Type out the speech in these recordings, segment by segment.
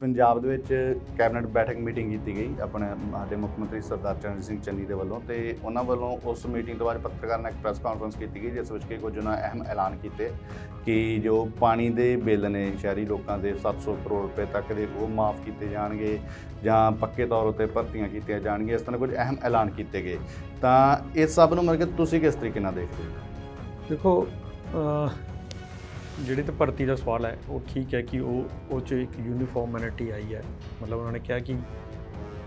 ਪੰਜਾਬ ਦੇ ਵਿੱਚ ਕੈਬਨਿਟ ਬੈਠਕ ਮੀਟਿੰਗ ਕੀਤੀ ਗਈ ਆਪਣੇ ਸਾਡੇ ਮੁੱਖ ਮੰਤਰੀ ਸਰਦਾਰ ਚਰਨ ਸਿੰਘ ਚੰਨੀ ਦੇ ਵੱਲੋਂ ਤੇ ਉਹਨਾਂ ਵੱਲੋਂ ਉਸ ਮੀਟਿੰਗ ਤੋਂ ਬਾਅਦ ਪੱਤਰਕਾਰਾਂ ਨਾਲ ਇੱਕ ਪ੍ਰੈਸ ਕਾਨਫਰੰਸ ਕੀਤੀ ਗਈ ਜਿਸ ਵਿੱਚ ਕਿ ਕੁਝ ਉਹਨਾਂ ਅਹਿਮ ਐਲਾਨ ਕੀਤੇ ਕਿ ਜੋ ਪਾਣੀ ਦੇ ਬਿੱਲ ਨੇ ਸ਼ਹਿਰੀ ਲੋਕਾਂ ਦੇ 700 ਕਰੋੜ ਰੁਪਏ ਤੱਕ ਦੇ ਉਹ ਮਾਫ ਕੀਤੇ ਜਾਣਗੇ ਜਾਂ ਪੱਕੇ ਤੌਰ ਉਤੇ ਭਰਤੀਆਂ ਕੀਤੀਆਂ ਜਾਣਗੀਆਂ ਇਸ ਤਰ੍ਹਾਂ ਕੁਝ ਅਹਿਮ ਐਲਾਨ ਕੀਤੇ ਗਏ ਤਾਂ ਇਹ ਸਭ ਨੂੰ ਕੇ ਤੁਸੀਂ ਕਿਸ ਤਰੀਕੇ ਨਾਲ ਦੇਖਦੇ ਹੋ ਦੇਖੋ ਜਿਹੜੇ ਤੇ ਭਰਤੀ ਦਾ ਸਵਾਲ ਹੈ ਉਹ ਠੀਕ ਹੈ ਕਿ ਉਹ ਉਹ ਚ ਇੱਕ ਯੂਨੀਫਾਰਮਿਟੀ ਆਈ ਹੈ ਮਤਲਬ ਉਹਨਾਂ ਨੇ ਕਿਹਾ ਕਿ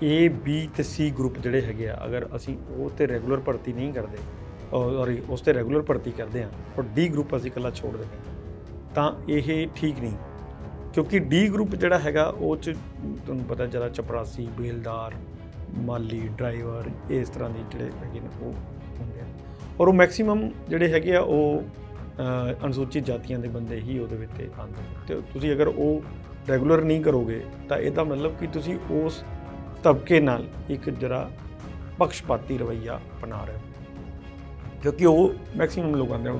A B ਤੇ C ਗਰੁੱਪ ਜਿਹੜੇ ਹੈਗੇ ਆ ਅਗਰ ਅਸੀਂ ਉਹ ਤੇ ਰੈਗੂਲਰ ਭਰਤੀ ਨਹੀਂ ਕਰਦੇ ਸੌਰੀ ਉਸ ਤੇ ਰੈਗੂਲਰ ਭਰਤੀ ਕਰਦੇ ਆ ਪਰ D ਗਰੁੱਪ ਅਸੀਂ ਇਕੱਲਾ ਛੋੜ ਦਿੰਦੇ ਤਾਂ ਇਹ ਠੀਕ ਨਹੀਂ ਕਿਉਂਕਿ D ਗਰੁੱਪ ਜਿਹੜਾ ਹੈਗਾ ਉਹ ਚ ਤੁਹਾਨੂੰ ਪਤਾ ਜਿਆਦਾ ਚਪਰਾਸੀ ਬੇਲਦਾਰ ਮਾਲੀ ਡਰਾਈਵਰ ਇਸ ਤਰ੍ਹਾਂ ਦੇ ਜਿਹੜੇ ਹੈਗੇ ਨੇ ਉਹ ਹੁੰਦੇ ਆ ਔਰ ਉਹ ਮੈਕਸਿਮਮ ਜਿਹੜੇ ਹੈਗੇ ਆ ਉਹ ਅਨਸੂਚਿਤ ਜਾਤੀਆਂ ਦੇ ਬੰਦੇ ਹੀ ਉਹਦੇ ਵਿੱਚ ਆਉਂਦੇ ਤੇ ਤੁਸੀਂ ਅਗਰ ਉਹ ਰੈਗੂਲਰ ਨਹੀਂ ਕਰੋਗੇ ਤਾਂ ਇਹਦਾ ਮਤਲਬ ਕਿ ਤੁਸੀਂ ਉਸ ਤਬਕੇ ਨਾਲ ਇੱਕ ਜਰਾ ਪਖਸ਼ਪਾਤੀ ਰਵਈਆ ਅਪਣਾ ਰਹੇ ਹੋ ਕਿਉਂਕਿ ਉਹ ਮੈਕਸਿਮਮ ਲੋਕ ਆਉਂਦੇ ਹੋ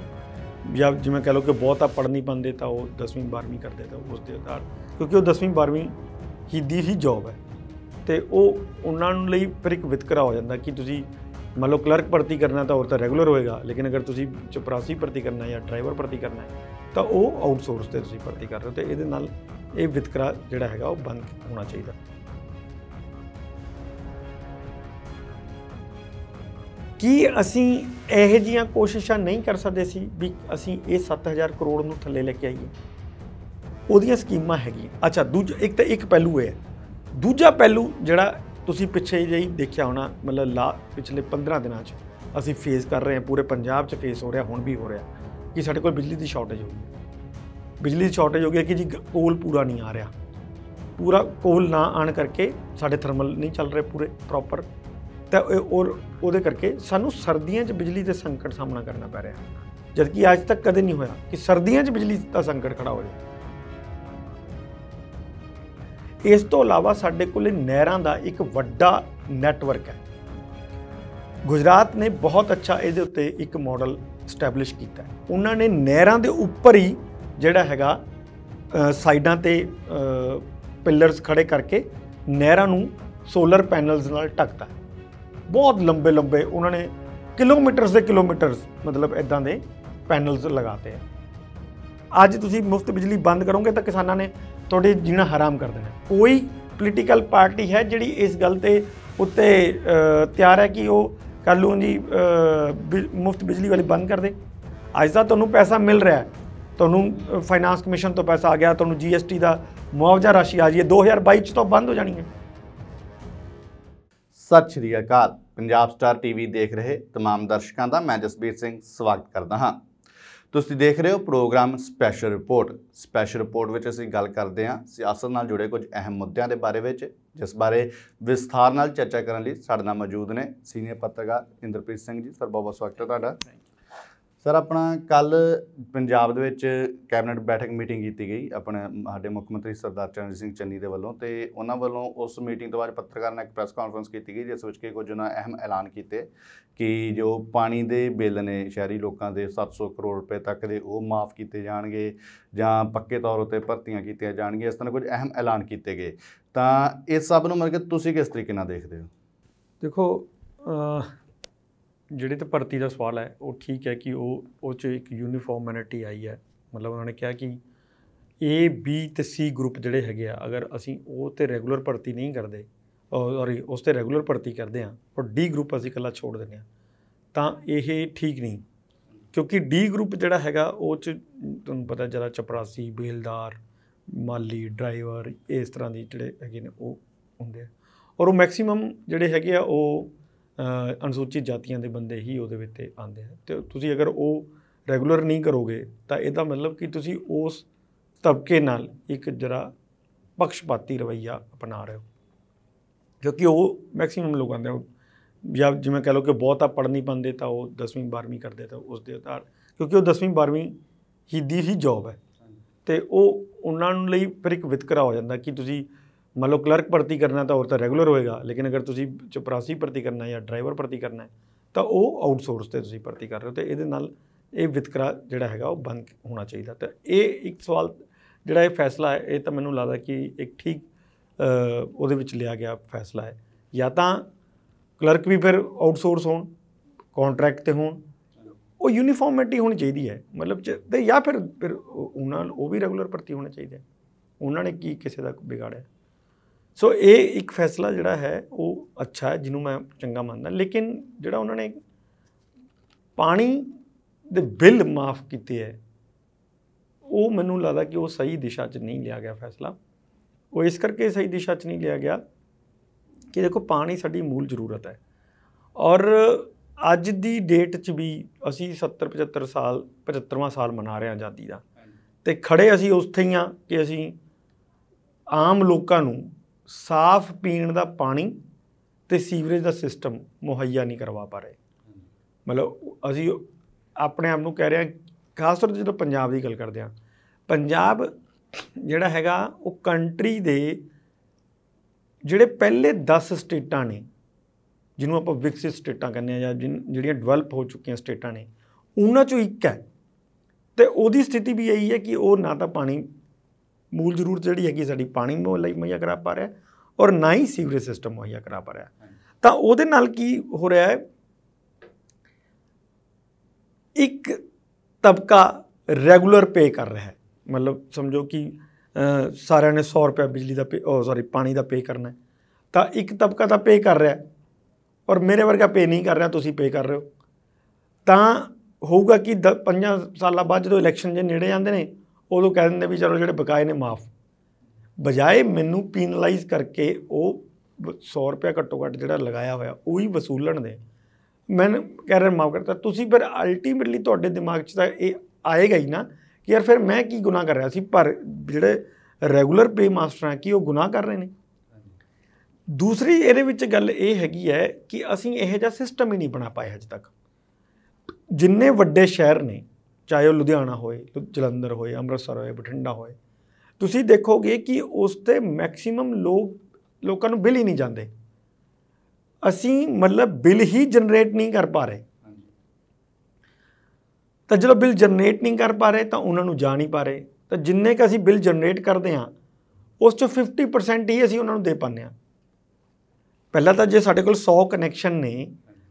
ਜਾਂ ਜਿਵੇਂ ਕਹ ਲਓ ਕਿ ਬਹੁਤਾ ਪੜ ਨਹੀਂ ਪੰਦੇ ਤਾਂ ਉਹ 10ਵੀਂ 12ਵੀਂ ਕਰਦੇ ਤਾਂ ਉਸ ਦੇ ਆਧਾਰ ਕਿਉਂਕਿ ਉਹ 10ਵੀਂ 12ਵੀਂ ਹੀ ਦੀ ਹੀ ਜੌਬ ਹੈ ਤੇ ਉਹ ਉਹਨਾਂ ਨੂੰ ਲਈ ਫਿਰ ਇੱਕ ਵਿਤਕਰਾ ਹੋ ਜਾਂਦਾ ਕਿ ਤੁਸੀਂ ਮੰਨ ਲਓ ਕਲਰਕ ਭਰਤੀ ਕਰਨਾ ਤਾਂ ਹੋਰ ਤਾਂ ਰੈਗੂਲਰ ਹੋਏਗਾ ਲੇਕਿਨ ਅਗਰ ਤੁਸੀਂ ਚਪਰਾਸੀ ਭਰਤੀ ਕਰਨਾ ਹੈ ਜਾਂ ਡਰਾਈਵਰ ਭਰਤੀ ਕਰਨਾ ਹੈ ਤਾਂ ਉਹ ਆਊਟਸੋਰਸ ਤੇ ਤੁਸੀਂ ਭਰਤੀ ਕਰ ਰਹੇ ਹੋ ਤੇ ਇਹਦੇ ਨਾਲ ਇਹ ਵਿਤਕਰਾ ਜਿਹੜਾ ਹੈਗਾ ਉਹ ਬੰਦ ਹੋਣਾ ਚਾਹੀਦਾ ਕੀ ਅਸੀਂ ਇਹ ਜੀਆਂ ਕੋਸ਼ਿਸ਼ਾਂ ਨਹੀਂ ਕਰ ਸਕਦੇ ਸੀ ਵੀ ਅਸੀਂ ਇਹ 7000 ਕਰੋੜ ਨੂੰ ਥੱਲੇ ਲੈ ਕੇ ਆਈਏ ਉਹਦੀਆਂ ਸਕੀਮਾਂ ਹੈਗੀਆਂ ਅੱਛਾ ਦੂਜਾ ਇੱਕ ਤਾਂ ਇੱਕ ਪਹਿਲੂ ਹੈ ਦੂਜਾ ਪਹਿਲੂ ਜਿਹੜਾ ਤੁਸੀਂ ਪਿੱਛੇ ਜਿਹੀ ਦੇਖਿਆ ਹੋਣਾ ਮਤਲਬ ਲਾ ਪਿਛਲੇ 15 ਦਿਨਾਂ 'ਚ ਅਸੀਂ ਫੇਸ ਕਰ ਰਹੇ ਹਾਂ ਪੂਰੇ ਪੰਜਾਬ 'ਚ ਫੇਸ ਹੋ ਰਿਹਾ ਹੁਣ ਵੀ ਹੋ ਰਿਹਾ ਕਿ ਸਾਡੇ ਕੋਲ ਬਿਜਲੀ ਦੀ ਸ਼ਾਰਟੇਜ ਹੋ ਗਈ ਬਿਜਲੀ ਦੀ ਸ਼ਾਰਟੇਜ ਹੋ ਗਈ ਕਿ ਜੀ ਕੋਲ ਪੂਰਾ ਨਹੀਂ ਆ ਰਿਹਾ ਪੂਰਾ ਕੋਲ ਨਾ ਆਣ ਕਰਕੇ ਸਾਡੇ ਥਰਮਲ ਨਹੀਂ ਚੱਲ ਰਹੇ ਪੂਰੇ ਪ੍ਰੋਪਰ ਤਾਂ ਔਰ ਉਹਦੇ ਕਰਕੇ ਸਾਨੂੰ ਸਰਦੀਆਂ 'ਚ ਬਿਜਲੀ ਦੇ ਸੰਕਟ ਸਾਹਮਣਾ ਕਰਨਾ ਪੈ ਰਿਹਾ ਜਦਕਿ ਅੱਜ ਤੱਕ ਕਦੇ ਨਹੀਂ ਹੋਇਆ ਕਿ ਸਰਦੀਆਂ 'ਚ ਬਿਜਲੀ ਦਾ ਸੰਕਟ ਖੜਾ ਹੋ ਜਾਵੇ ਇਸ ਤੋਂ ਇਲਾਵਾ ਸਾਡੇ ਕੋਲ ਨਹਿਰਾਂ ਦਾ ਇੱਕ ਵੱਡਾ ਨੈਟਵਰਕ ਹੈ ਗੁਜਰਾਤ ਨੇ ਬਹੁਤ ਅੱਛਾ ਇਹਦੇ ਉੱਤੇ ਇੱਕ ਮਾਡਲ ਸਟੈਬਲਿਸ਼ ਕੀਤਾ ਹੈ ਉਹਨਾਂ ਨੇ ਨਹਿਰਾਂ ਦੇ ਉੱਪਰ ਹੀ ਜਿਹੜਾ ਹੈਗਾ ਸਾਈਡਾਂ ਤੇ ਪਿਲਰਸ ਖੜੇ ਕਰਕੇ ਨਹਿਰਾਂ ਨੂੰ ਸੋਲਰ ਪੈਨਲਸ ਨਾਲ ਟੱਕਦਾ ਬਹੁਤ ਲੰਬੇ ਲੰਬੇ ਉਹਨਾਂ ਨੇ ਕਿਲੋਮੀਟਰਸ ਦੇ ਕਿਲੋਮੀਟਰਸ ਮਤਲਬ ਇਦਾਂ ਦੇ ਪੈਨਲਸ ਲਗਾਤੇ ਆ ਅੱਜ ਤੁਸੀਂ ਮੁਫਤ ਬਿਜਲੀ ਬੰਦ ਕਰੋਗੇ ਤਾਂ ਕਿਸਾਨਾਂ ਨੇ ਤੁਹਾਡੇ ਜਿੰਨਾ ਹਰਾਮ ਕਰ ਦੇਣਾ ਕੋਈ ਪੋਲੀਟੀਕਲ ਪਾਰਟੀ ਹੈ ਜਿਹੜੀ ਇਸ ਗੱਲ ਤੇ ਉੱਤੇ ਤਿਆਰ ਹੈ ਕਿ ਉਹ ਕੱਲ ਨੂੰ ਜੀ ਮੁਫਤ ਬਿਜਲੀ ਵਾਲੇ ਬੰਦ ਕਰ ਦੇ ਅੱਜ ਦਾ ਤੁਹਾਨੂੰ ਪੈਸਾ ਮਿਲ ਰਿਹਾ ਤੁਹਾਨੂੰ ਫਾਈਨਾਂਸ ਕਮਿਸ਼ਨ ਤੋਂ ਪੈਸਾ ਆ ਗਿਆ ਤੁਹਾਨੂੰ ਜੀਐਸਟੀ ਦਾ ਮੁਆਵਜ਼ਾ ਰਾਸ਼ੀ ਆ ਜੀ 2022 ਚ ਤੋਂ ਬੰਦ ਹੋ ਜਾਣੀ ਹੈ ਸਤਿ ਸ਼੍ਰੀ ਅਕਾਲ ਪੰਜਾਬ ਸਟਾਰ ਟੀਵੀ ਦੇਖ ਰਹੇ तमाम ਦਰਸ਼ਕਾਂ ਦਾ ਮੈਂ ਜਸਬੀਰ ਸਿੰਘ ਸਵਾਗਤ ਕਰਦਾ ਹਾਂ ਤੁਸੀਂ ਦੇਖ ਰਹੇ ਹੋ programme special report special report ਵਿੱਚ ਅਸੀਂ ਗੱਲ ਕਰਦੇ ਹਾਂ ਸਿਆਸਤ ਨਾਲ ਜੁੜੇ ਕੁਝ ਅਹਿਮ ਮੁੱਦਿਆਂ ਦੇ ਬਾਰੇ ਵਿੱਚ ਜਿਸ ਬਾਰੇ ਵਿਸਥਾਰ ਨਾਲ ਚਰਚਾ ਕਰਨ ਲਈ ਸਾਡੇ ਨਾਲ ਮੌਜੂਦ ਨੇ ਸੀਨੀਅਰ ਪੱਤਰਕਾਰ ਇੰਦਰਪ੍ਰੀਤ ਸਿੰਘ ਜੀ ਸਰ ਬਹੁਤ ਬਹੁਤ ਸਵਾਗਤ ਹੈ ਤੁਹਾਡਾ ਸਰ ਆਪਣਾ ਕੱਲ ਪੰਜਾਬ ਦੇ ਵਿੱਚ ਕੈਬਨਿਟ ਬੈਠਕ ਮੀਟਿੰਗ ਕੀਤੀ ਗਈ ਆਪਣੇ ਸਾਡੇ ਮੁੱਖ ਮੰਤਰੀ ਸਰਦਾਰ ਚਰਨ ਸਿੰਘ ਚੰਨੀ ਦੇ ਵੱਲੋਂ ਤੇ ਉਹਨਾਂ ਵੱਲੋਂ ਉਸ ਮੀਟਿੰਗ ਤੋਂ ਬਾਅਦ ਪੱਤਰਕਾਰਾਂ ਨਾਲ ਇੱਕ ਪ੍ਰੈਸ ਕਾਨਫਰੰਸ ਕੀਤੀ ਗਈ ਜਿਸ ਵਿੱਚ ਕਿ ਕੁਝ ਉਹਨਾਂ ਅਹਿਮ ਐਲਾਨ ਕੀਤੇ ਕਿ ਜੋ ਪਾਣੀ ਦੇ ਬਿੱਲ ਨੇ ਸ਼ਹਿਰੀ ਲੋਕਾਂ ਦੇ 700 ਕਰੋੜ ਰੁਪਏ ਤੱਕ ਦੇ ਉਹ ਮਾਫ ਕੀਤੇ ਜਾਣਗੇ ਜਾਂ ਪੱਕੇ ਤੌਰ ਉਤੇ ਭਰਤੀਆਂ ਕੀਤੀਆਂ ਜਾਣਗੀਆਂ ਇਸ ਤਰ੍ਹਾਂ ਕੁਝ ਅਹਿਮ ਐਲਾਨ ਕੀਤੇ ਗਏ ਤਾਂ ਇਹ ਸਭ ਨੂੰ ਮਰ ਕੇ ਤੁਸੀਂ ਕਿਸ ਤਰੀਕੇ ਨਾਲ ਦੇਖਦੇ ਹੋ ਦੇਖੋ ਜਿਹੜੇ ਤੇ ਭਰਤੀ ਦਾ ਸਵਾਲ ਹੈ ਉਹ ਠੀਕ ਹੈ ਕਿ ਉਹ ਉਹ ਚ ਇੱਕ ਯੂਨੀਫਾਰਮਿਟੀ ਆਈ ਹੈ ਮਤਲਬ ਉਹਨਾਂ ਨੇ ਕਿਹਾ ਕਿ A B ਤੇ C ਗਰੁੱਪ ਜਿਹੜੇ ਹੈਗੇ ਆ ਅਗਰ ਅਸੀਂ ਉਹ ਤੇ ਰੈਗੂਲਰ ਭਰਤੀ ਨਹੀਂ ਕਰਦੇ ਸੌਰੀ ਉਸ ਤੇ ਰੈਗੂਲਰ ਭਰਤੀ ਕਰਦੇ ਆ ਔਰ D ਗਰੁੱਪ ਅਸੀਂ ਇਕੱਲਾ ਛੋੜ ਦਿੰਦੇ ਆ ਤਾਂ ਇਹ ਠੀਕ ਨਹੀਂ ਕਿਉਂਕਿ D ਗਰੁੱਪ ਜਿਹੜਾ ਹੈਗਾ ਉਹ ਚ ਤੁਹਾਨੂੰ ਪਤਾ ਜਿਹੜਾ ਚਪਰਾਸੀ ਬੇਲਦਾਰ ਮਾਲੀ ਡਰਾਈਵਰ ਇਸ ਤਰ੍ਹਾਂ ਦੀ ਜਿਹੜੇ ਹੈਗੇ ਨੇ ਉਹ ਹੁੰਦੇ ਆ ਔਰ ਉਹ ਮੈਕਸਿਮਮ ਜਿਹੜੇ ਹੈਗੇ ਆ ਉਹ ਅਨਸੂਚਿਤ ਜਾਤੀਆਂ ਦੇ ਬੰਦੇ ਹੀ ਉਹਦੇ ਵਿੱਚ ਆਉਂਦੇ ਆ ਤੇ ਤੁਸੀਂ ਅਗਰ ਉਹ ਰੈਗੂਲਰ ਨਹੀਂ ਕਰੋਗੇ ਤਾਂ ਇਹਦਾ ਮਤਲਬ ਕਿ ਤੁਸੀਂ ਉਸ ਤਬਕੇ ਨਾਲ ਇੱਕ ਜਰਾ ਪਖਸ਼ਪਾਤੀ ਰਵਈਆ ਅਪਣਾ ਰਹੇ ਹੋ ਕਿਉਂਕਿ ਉਹ ਮੈਕਸਿਮਮ ਲੋਕ ਆਉਂਦੇ ਆ ਜਾਂ ਜਿਵੇਂ ਕਹ ਲਓ ਕਿ ਬਹੁਤਾ ਪੜ ਨਹੀਂ ਪੰਦੇ ਤਾਂ ਉਹ 10ਵੀਂ 12ਵੀਂ ਕਰਦੇ ਤਾਂ ਉਸ ਦੇ ਆਧਾਰ ਕਿਉਂਕਿ ਉਹ 10ਵੀਂ 12ਵੀਂ ਹੀ ਦੀ ਹੀ ਜੌਬ ਹੈ ਤੇ ਉਹ ਉਹਨਾਂ ਨੂੰ ਲਈ ਫਿਰ ਇੱਕ ਵਿਤਕਰਾ ਹੋ ਜਾਂਦਾ ਕਿ ਤੁਸੀਂ ਮੰਨ ਲਓ ਕਲਰਕ ਭਰਤੀ ਕਰਨਾ ਤਾਂ ਹੋਰ ਤਾਂ ਰੈਗੂਲਰ ਹੋਏਗਾ ਲੇਕਿਨ ਅਗਰ ਤੁਸੀਂ ਚਪਰਾਸੀ ਭਰਤੀ ਕਰਨਾ ਹੈ ਜਾਂ ਡਰਾਈਵਰ ਭਰਤੀ ਕਰਨਾ ਹੈ ਤਾਂ ਉਹ ਆਊਟਸੋਰਸ ਤੇ ਤੁਸੀਂ ਭਰਤੀ ਕਰ ਰਹੇ ਹੋ ਤੇ ਇਹਦੇ ਨਾਲ ਇਹ ਵਿਤਕਰਾ ਜਿਹੜਾ ਹੈਗਾ ਉਹ ਬੰਦ ਹੋਣਾ ਚਾਹੀਦਾ ਤਾਂ ਇਹ ਇੱਕ ਸਵਾਲ ਜਿਹੜਾ ਇਹ ਫੈਸਲਾ ਹੈ ਇਹ ਤਾਂ ਮੈਨੂੰ ਲੱਗਦਾ ਕਿ ਇੱਕ ਠੀਕ ਉਹਦੇ ਵਿੱਚ ਲਿਆ ਗਿਆ ਫੈਸਲਾ ਹੈ ਜਾਂ ਤਾਂ ਕਲਰਕ ਵੀ ਫਿਰ ਆਊਟਸੋਰਸ ਹੋਣ ਕੰਟਰੈਕਟ ਤੇ ਹੋਣ ਉਹ ਯੂਨੀਫਾਰਮਿਟੀ ਹੋਣੀ ਚਾਹੀਦੀ ਹੈ ਮਤਲਬ ਤੇ ਜਾਂ ਫਿਰ ਫਿਰ ਉਹਨਾਂ ਉਹ ਵੀ ਰੈਗੂਲਰ ਭਰਤੀ ਹੋਣਾ ਚਾਹੀਦਾ ਉਹਨਾਂ ਨੇ ਕੀ ਕਿਸੇ ਦਾ ਵਿਗਾੜਿਆ ਸੋ ਇਹ ਇੱਕ ਫੈਸਲਾ ਜਿਹੜਾ ਹੈ ਉਹ ਅੱਛਾ ਹੈ ਜਿਹਨੂੰ ਮੈਂ ਚੰਗਾ ਮੰਨਦਾ ਲੇਕਿਨ ਜਿਹੜਾ ਉਹਨਾਂ ਨੇ ਪਾਣੀ ਦੇ ਬਿੱਲ ਮਾਫ ਕੀਤੇ ਹੈ ਉਹ ਮੈਨੂੰ ਲੱਗਦਾ ਕਿ ਉਹ ਸਹੀ ਦਿਸ਼ਾ 'ਚ ਨਹੀਂ ਲਿਆ ਗਿਆ ਫੈਸਲਾ ਉਹ ਇਸ ਕਰਕੇ ਸਹੀ ਦਿਸ਼ਾ 'ਚ ਨਹੀਂ ਲਿਆ ਗਿਆ ਕਿ ਦੇਖੋ ਪਾਣੀ ਸਾਡੀ ਮੂਲ ਜ਼ਰੂਰਤ ਹੈ ਔਰ ਅੱਜ ਦੀ ਡੇਟ 'ਚ ਵੀ ਅਸੀਂ 70 75 ਸਾਲ 75ਵਾਂ ਸਾਲ ਮਨਾ ਰਹੇ ਹਾਂ ਆਜ਼ਾਦੀ ਦਾ ਤੇ ਖੜੇ ਅਸੀਂ ਉੱਥੇ ਹੀ ਆ ਕਿ ਅਸੀਂ ਆਮ ਲੋਕਾਂ ਨੂੰ ਸਾਫ਼ ਪੀਣ ਦਾ ਪਾਣੀ ਤੇ ਸੀਵਰੇਜ ਦਾ ਸਿਸਟਮ ਮੁਹੱਈਆ ਨਹੀਂ ਕਰਵਾ ਪਾ ਰਹੇ ਮਤਲਬ ਅਸੀਂ ਆਪਣੇ ਆਪ ਨੂੰ ਕਹਿ ਰਹੇ ਹਾਂ ਖਾਸ ਤੌਰ ਤੇ ਜਦੋਂ ਪੰਜਾਬ ਦੀ ਗੱਲ ਕਰਦੇ ਹਾਂ ਪੰਜਾਬ ਜਿਹੜਾ ਹੈਗਾ ਉਹ ਕੰਟਰੀ ਦੇ ਜਿਹੜੇ ਪਹਿਲੇ 10 ਸਟੇਟਾਂ ਨੇ ਜਿਹਨੂੰ ਆਪਾਂ ਵਿਕਸਿਤ ਸਟੇਟਾਂ ਕਹਿੰਦੇ ਆ ਜਾਂ ਜਿਹੜੀਆਂ ਡਿਵੈਲਪ ਹੋ ਚੁੱਕੀਆਂ ਸਟੇਟਾਂ ਨੇ ਉਹਨਾਂ ਚੋਂ ਇੱਕ ਹੈ ਤੇ ਉਹਦੀ ਸਥਿਤੀ ਵੀ ਇਹੀ ਹੈ ਕਿ ਉਹ ਨਾ ਤਾਂ ਪਾਣੀ ਮੂਲ ਜ਼ਰੂਰਤ ਜਿਹੜੀ ਹੈਗੀ ਸਾਡੀ ਪਾਣੀ ਲਈ ਮਹੀਆ ਕਰਾ ਪਾ ਰਿਹਾ ਔਰ ਨਾ ਹੀ ਸੀਵਰੇਜ ਸਿਸਟਮ ਮਹੀਆ ਕਰਾ ਪਾ ਰਿਹਾ ਤਾਂ ਉਹਦੇ ਨਾਲ ਕੀ ਹੋ ਰਿਹਾ ਹੈ ਇੱਕ ਤਬਕਾ ਰੈਗੂਲਰ ਪੇ ਕਰ ਰਿਹਾ ਹੈ ਮਤਲਬ ਸਮਝੋ ਕਿ ਸਾਰਿਆਂ ਨੇ 100 ਰੁਪਏ ਬਿਜਲੀ ਦਾ ਪੇ ਸੌਰੀ ਪਾਣੀ ਦਾ ਪੇ ਕਰਨਾ ਤਾਂ ਇੱਕ ਤਬਕਾ ਤਾਂ ਪੇ ਕਰ ਰਿਹਾ ਔਰ ਮੇਰੇ ਵਰਗਾ ਪੇ ਨਹੀਂ ਕਰ ਰਿਹਾ ਤੁਸੀਂ ਪੇ ਕਰ ਰਹੇ ਹੋ ਤਾਂ ਹੋਊਗਾ ਕਿ 5 ਸਾਲਾਂ ਬਾਅਦ ਜਦੋਂ ਇਲੈਕਸ਼ਨ ਜੇ ਨੇੜੇ ਜਾਂਦੇ ਨੇ ਉਦੋਂ ਕਹਿ ਦਿੰਦੇ ਵੀ ਚਲੋ ਜਿਹੜੇ ਬਕਾਏ ਨੇ ਮਾਫ ਬਜਾਏ ਮੈਨੂੰ ਪੀਨਲਾਈਜ਼ ਕਰਕੇ ਉਹ 100 ਰੁਪਏ ਘੱਟੋ ਘੱਟ ਜਿਹੜਾ ਲਗਾਇਆ ਹੋਇਆ ਉਹੀ ਵਸੂਲਣ ਦੇ ਮੈਂ ਕਹਿ ਰਿਹਾ ਮਾਫ ਕਰਤਾ ਤੁਸੀਂ ਫਿਰ ਅਲਟੀਮੇਟਲੀ ਤੁਹਾਡੇ ਦਿਮਾਗ 'ਚ ਤਾਂ ਇਹ ਆਏਗਾ ਹੀ ਨਾ ਕਿ ਯਾਰ ਫਿਰ ਮੈਂ ਕੀ ਗੁਨਾਹ ਕਰ ਰਿਹਾ ਸੀ ਪਰ ਜਿਹੜੇ ਰੈਗੂਲਰ ਪੇ ਮਾਸਟਰ ਆ ਕੀ ਉਹ ਗੁਨਾਹ ਕਰ ਰਹੇ ਨੇ ਦੂਸਰੀ ਇਹਦੇ ਵਿੱਚ ਗੱਲ ਇਹ ਹੈਗੀ ਹੈ ਕਿ ਅਸੀਂ ਇਹ ਜਿਹਾ ਸਿਸਟਮ ਹੀ ਨਹੀਂ ਬਣਾ ਪਾਏ ਅਜੇ ਤੱਕ ਜਿੰਨੇ ਵੱਡੇ ਸ਼ਹਿਰ ਨੇ ਚਾਹੇ ਉਹ ਲੁਧਿਆਣਾ ਹੋਏ ਜਲੰਧਰ ਹੋਏ ਅੰਮ੍ਰਿਤਸਰ ਹੋਏ ਬਠਿੰਡਾ ਹੋਏ ਤੁਸੀਂ ਦੇਖੋਗੇ ਕਿ ਉਸ ਤੇ ਮੈਕਸਿਮਮ ਲੋਕ ਲੋਕਾਂ ਨੂੰ ਬਿੱਲ ਹੀ ਨਹੀਂ ਜਾਂਦੇ ਅਸੀਂ ਮਤਲਬ ਬਿੱਲ ਹੀ ਜਨਰੇਟ ਨਹੀਂ ਕਰ ਪਾ ਰਹੇ ਤਾਂ ਜਦੋਂ ਬਿੱਲ ਜਨਰੇਟ ਨਹੀਂ ਕਰ ਪਾ ਰਹੇ ਤਾਂ ਉਹਨਾਂ ਨੂੰ ਜਾ ਨਹੀਂ ਪਾ ਰਹੇ ਤਾਂ ਜਿੰਨੇ ਕ ਅਸੀਂ ਬਿੱਲ ਜਨਰੇਟ ਕਰਦੇ ਹਾਂ ਉਸ ਚੋਂ 50% ਹੀ ਅਸੀਂ ਉਹਨਾਂ ਨੂੰ ਦੇ ਪਾਉਂਦੇ ਹਾਂ ਪਹਿਲਾਂ ਤਾਂ ਜੇ ਸਾਡੇ ਕੋਲ 100 ਕਨੈਕਸ਼ਨ ਨੇ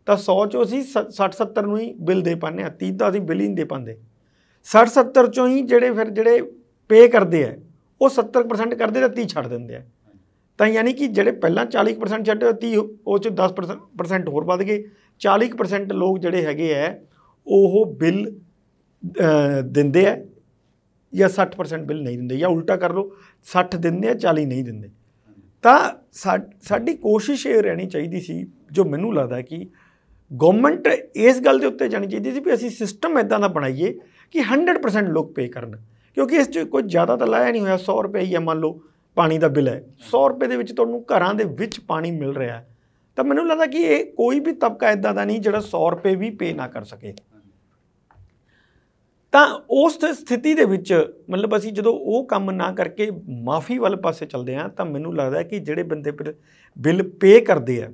ਤਾਂ 100 ਚੋਂ ਅਸੀਂ 60 70 ਨੂੰ ਹੀ ਬਿੱਲ ਦੇ ਪਾਉਂਦੇ ਹਾਂ 30 ਤਾਂ ਅਸੀਂ ਬਿੱਲ ਹੀ ਨਹੀਂ ਦੇ ਪਾਉਂਦੇ 60 70 ਚੋਂ ਹੀ ਜਿਹੜੇ ਫਿਰ ਜਿਹੜੇ ਪੇ ਕਰਦੇ ਆ ਉਹ 70% ਕਰਦੇ ਤਾਂ 30 ਛੱਡ ਦਿੰਦੇ ਆ ਤਾਂ ਯਾਨੀ ਕਿ ਜਿਹੜੇ ਪਹਿਲਾਂ 40% ਛੱਡੇ 30 ਉਹ ਚ 10% ਹੋਰ ਵੱਧ ਗਏ 40% ਲੋਕ ਜਿਹੜੇ ਹੈਗੇ ਆ ਉਹ ਬਿੱਲ ਦਿੰਦੇ ਆ ਜਾਂ 60% ਬਿੱਲ ਨਹੀਂ ਦਿੰਦੇ ਜਾਂ ਉਲਟਾ ਕਰ ਲਓ 60 ਦਿੰਦੇ ਆ 40 ਨਹੀਂ ਦਿੰਦੇ ਤਾਂ ਸਾਡੀ ਕੋਸ਼ਿਸ਼ ਇਹ ਰਹਿਣੀ ਚਾਹੀਦੀ ਸੀ ਜੋ ਮੈਨੂੰ ਲੱਗਦਾ ਕਿ ਗਵਰਨਮੈਂਟ ਇਸ ਗੱਲ ਦੇ ਉੱਤੇ ਜਾਣੀ ਚਾਹੀਦੀ ਸੀ ਵੀ ਅਸੀਂ ਸਿਸਟਮ ਇਦਾਂ ਦਾ ਬਣਾਈਏ ਕਿ 100% ਲੋਕ ਪੇ ਕਰਨ ਕਿਉਂਕਿ ਇਸ 'ਚ ਕੋਈ ਜ਼ਿਆਦਾ ਤਾਂ ਲਾਇਆ ਨਹੀਂ ਹੋਇਆ 100 ਰੁਪਏ ਹੀ ਆ ਮੰਨ ਲਓ ਪਾਣੀ ਦਾ ਬਿੱਲ ਹੈ 100 ਰੁਪਏ ਦੇ ਵਿੱਚ ਤੁਹਾਨੂੰ ਘਰਾਂ ਦੇ ਵਿੱਚ ਪਾਣੀ ਮਿਲ ਰਿਹਾ ਹੈ ਤਾਂ ਮੈਨੂੰ ਲੱਗਦਾ ਕਿ ਇਹ ਕੋਈ ਵੀ ਤਬਕਾ ਇਦਾਂ ਦਾ ਨਹੀਂ ਜਿਹੜਾ 100 ਰੁਪਏ ਵੀ ਪੇ ਨਾ ਕਰ ਸਕੇ ਤਾਂ ਉਸ ਸਥਿਤੀ ਦੇ ਵਿੱਚ ਮਤਲਬ ਅਸੀਂ ਜਦੋਂ ਉਹ ਕੰਮ ਨਾ ਕਰਕੇ ਮਾਫੀ ਵੱਲ ਪਾਸੇ ਚਲਦੇ ਆ ਤਾਂ ਮੈਨੂੰ ਲੱਗਦਾ ਕਿ ਜਿਹੜੇ ਬੰਦੇ ਬਿੱਲ ਪੇ ਕਰਦੇ ਆ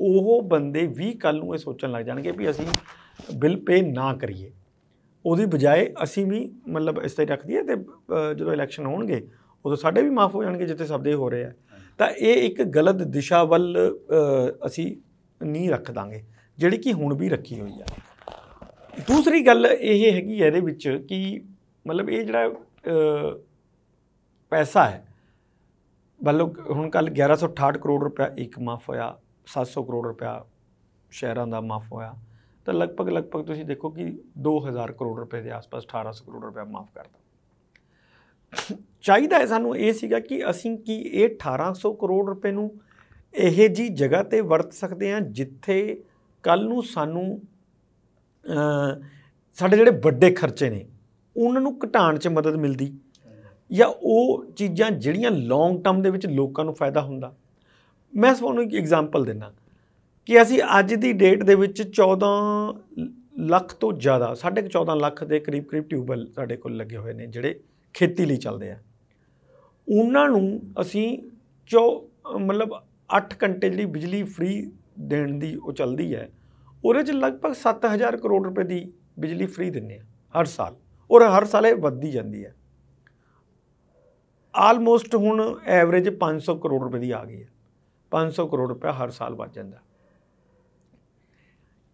ਉਹ ਬੰਦੇ ਵੀ ਕੱਲ ਨੂੰ ਇਹ ਸੋਚਣ ਲੱਗ ਜਾਣਗੇ ਵੀ ਅਸੀਂ ਬਿੱਲ ਪੇ ਨਾ ਕਰੀਏ ਉਹਦੀ ਬਜਾਏ ਅਸੀਂ ਵੀ ਮਤਲਬ ਇਸ ਤਰ੍ਹਾਂ ਰੱਖ ਦਈਏ ਤੇ ਜਦੋਂ ਇਲੈਕਸ਼ਨ ਹੋਣਗੇ ਉਦੋਂ ਸਾਡੇ ਵੀ ਮਾਫ ਹੋ ਜਾਣਗੇ ਜਿੱਥੇ ਸਭ ਦੇ ਹੋ ਰਹੇ ਆ ਤਾਂ ਇਹ ਇੱਕ ਗਲਤ ਦਿਸ਼ਾ ਵੱਲ ਅਸੀਂ ਨਹੀਂ ਰੱਖ ਦਾਂਗੇ ਜਿਹੜੀ ਕਿ ਹੁਣ ਵੀ ਰੱਖੀ ਹੋਈ ਆ ਦੂਸਰੀ ਗੱਲ ਇਹ ਹੈਗੀ ਹੈ ਇਹਦੇ ਵਿੱਚ ਕਿ ਮਤਲਬ ਇਹ ਜਿਹੜਾ ਪੈਸਾ ਹੈ ਬੱਲੋ ਹੁਣ ਕੱਲ 1168 ਕਰੋੜ ਰੁਪਇਆ ਇੱਕ ਮਾਫ ਹੋਇਆ 700 ਕਰੋੜ ਰੁਪਇਆ ਸ਼ਹਿਰਾਂ ਦਾ ਮਾਫ ਹੋਇਆ ਤਾਂ ਲਗਭਗ ਲਗਭਗ ਤੁਸੀਂ ਦੇਖੋ ਕਿ 2000 ਕਰੋੜ ਰੁਪਏ ਦੇ ਆਸ-ਪਾਸ 1800 ਕਰੋੜ ਰੁਪਏ ਮਾਫ ਕਰਦਾ ਚਾਹੀਦਾ ਹੈ ਸਾਨੂੰ ਇਹ ਸੀਗਾ ਕਿ ਅਸੀਂ ਕੀ ਇਹ 1800 ਕਰੋੜ ਰੁਪਏ ਨੂੰ ਇਹ ਜੀ ਜਗ੍ਹਾ ਤੇ ਵਰਤ ਸਕਦੇ ਹਾਂ ਜਿੱਥੇ ਕੱਲ ਨੂੰ ਸਾਨੂੰ ਸਾਡੇ ਜਿਹੜੇ ਵੱਡੇ ਖਰਚੇ ਨੇ ਉਹਨਾਂ ਨੂੰ ਘਟਾਉਣ 'ਚ ਮਦਦ ਮਿਲਦੀ ਜਾਂ ਉਹ ਚੀਜ਼ਾਂ ਜਿਹੜੀਆਂ ਲੌਂਗ ਟਰਮ ਦੇ ਵਿੱਚ ਲੋਕਾਂ ਨੂੰ ਫਾਇਦਾ ਹੁੰਦਾ ਮੈਂ ਤੁਹਾਨੂੰ ਇੱਕ ਐਗਜ਼ਾਮਪਲ ਦਿੰਦਾ ਕਿ ਅਸੀਂ ਅੱਜ ਦੀ ਡੇਟ ਦੇ ਵਿੱਚ 14 ਲੱਖ ਤੋਂ ਜ਼ਿਆਦਾ 14.5 ਲੱਖ ਦੇ ਕਰੀਬ ਕਰੀਬ ਟਿਊਬਲ ਸਾਡੇ ਕੋਲ ਲੱਗੇ ਹੋਏ ਨੇ ਜਿਹੜੇ ਖੇਤੀ ਲਈ ਚੱਲਦੇ ਆ ਉਹਨਾਂ ਨੂੰ ਅਸੀਂ ਜੋ ਮਤਲਬ 8 ਘੰਟੇ ਜਿਹੜੀ ਬਿਜਲੀ ਫ੍ਰੀ ਦੇਣ ਦੀ ਉਹ ਚੱਲਦੀ ਹੈ ਉਹਦੇ 'ਚ ਲਗਭਗ 7000 ਕਰੋੜ ਰੁਪਏ ਦੀ ਬਿਜਲੀ ਫ੍ਰੀ ਦਿੰਨੇ ਆ ਹਰ ਸਾਲ ਔਰ ਹਰ ਸਾਲ ਇਹ ਵੱਧਦੀ ਜਾਂਦੀ ਹੈ ਆਲਮੋਸਟ ਹੁਣ ਐਵਰੇਜ 500 ਕਰੋੜ ਰੁਪਏ ਦੀ ਆ ਗਈ ਹੈ 500 ਕਰੋੜ ਰੁਪਏ ਹਰ ਸਾਲ ਵੱਧ ਜਾਂਦਾ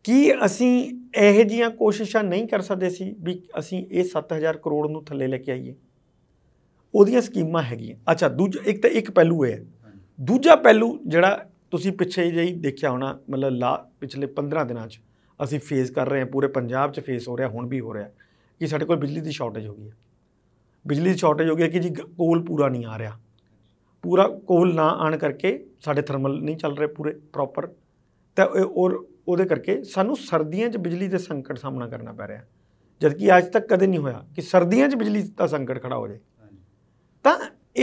ਕੀ ਅਸੀਂ ਇਹੋ ਜੀਆਂ ਕੋਸ਼ਿਸ਼ਾਂ ਨਹੀਂ ਕਰ ਸਕਦੇ ਸੀ ਵੀ ਅਸੀਂ ਇਹ 7000 ਕਰੋੜ ਨੂੰ ਥੱਲੇ ਲੈ ਕੇ ਆਈਏ ਉਹਦੀਆਂ ਸਕੀਮਾਂ ਹੈਗੀਆਂ ਅੱਛਾ ਦੂਜਾ ਇੱਕ ਤਾਂ ਇੱਕ ਪਹਿਲੂ ਹੈ ਦੂਜਾ ਪਹਿਲੂ ਜਿਹੜਾ ਤੁਸੀਂ ਪਿੱਛੇ ਜਿਹੀ ਦੇਖਿਆ ਹੋਣਾ ਮਤਲਬ ਲਾ ਪਿਛਲੇ 15 ਦਿਨਾਂ 'ਚ ਅਸੀਂ ਫੇਸ ਕਰ ਰਹੇ ਹਾਂ ਪੂਰੇ ਪੰਜਾਬ 'ਚ ਫੇਸ ਹੋ ਰਿਹਾ ਹੁਣ ਵੀ ਹੋ ਰਿਹਾ ਕਿ ਸਾਡੇ ਕੋਲ ਬਿਜਲੀ ਦੀ ਸ਼ਾਰਟੇਜ ਹੋ ਗਈ ਹੈ ਬਿਜਲੀ ਦੀ ਸ਼ਾਰਟੇਜ ਹੋ ਗਈ ਹੈ ਕਿ ਜੀ ਕੋਲ ਪੂਰਾ ਨਹੀਂ ਆ ਰਿਹਾ ਪੂਰਾ ਕੋਲ ਨਾ ਆਣ ਕਰਕੇ ਸਾਡੇ ਥਰਮਲ ਨਹੀਂ ਚੱਲ ਰਹੇ ਪੂਰੇ ਪ੍ਰੋਪਰ ਤਾਂ ਔਰ ਉਹਦੇ ਕਰਕੇ ਸਾਨੂੰ ਸਰਦੀਆਂ 'ਚ ਬਿਜਲੀ ਦੇ ਸੰਕਟ ਸਾਹਮਣਾ ਕਰਨਾ ਪੈ ਰਿਹਾ ਜਦਕਿ ਅੱਜ ਤੱਕ ਕਦੇ ਨਹੀਂ ਹੋਇਆ ਕਿ ਸਰਦੀਆਂ 'ਚ ਬਿਜਲੀ ਦਾ ਸੰਕਟ ਖੜਾ ਹੋ ਜਾਏ ਤਾਂ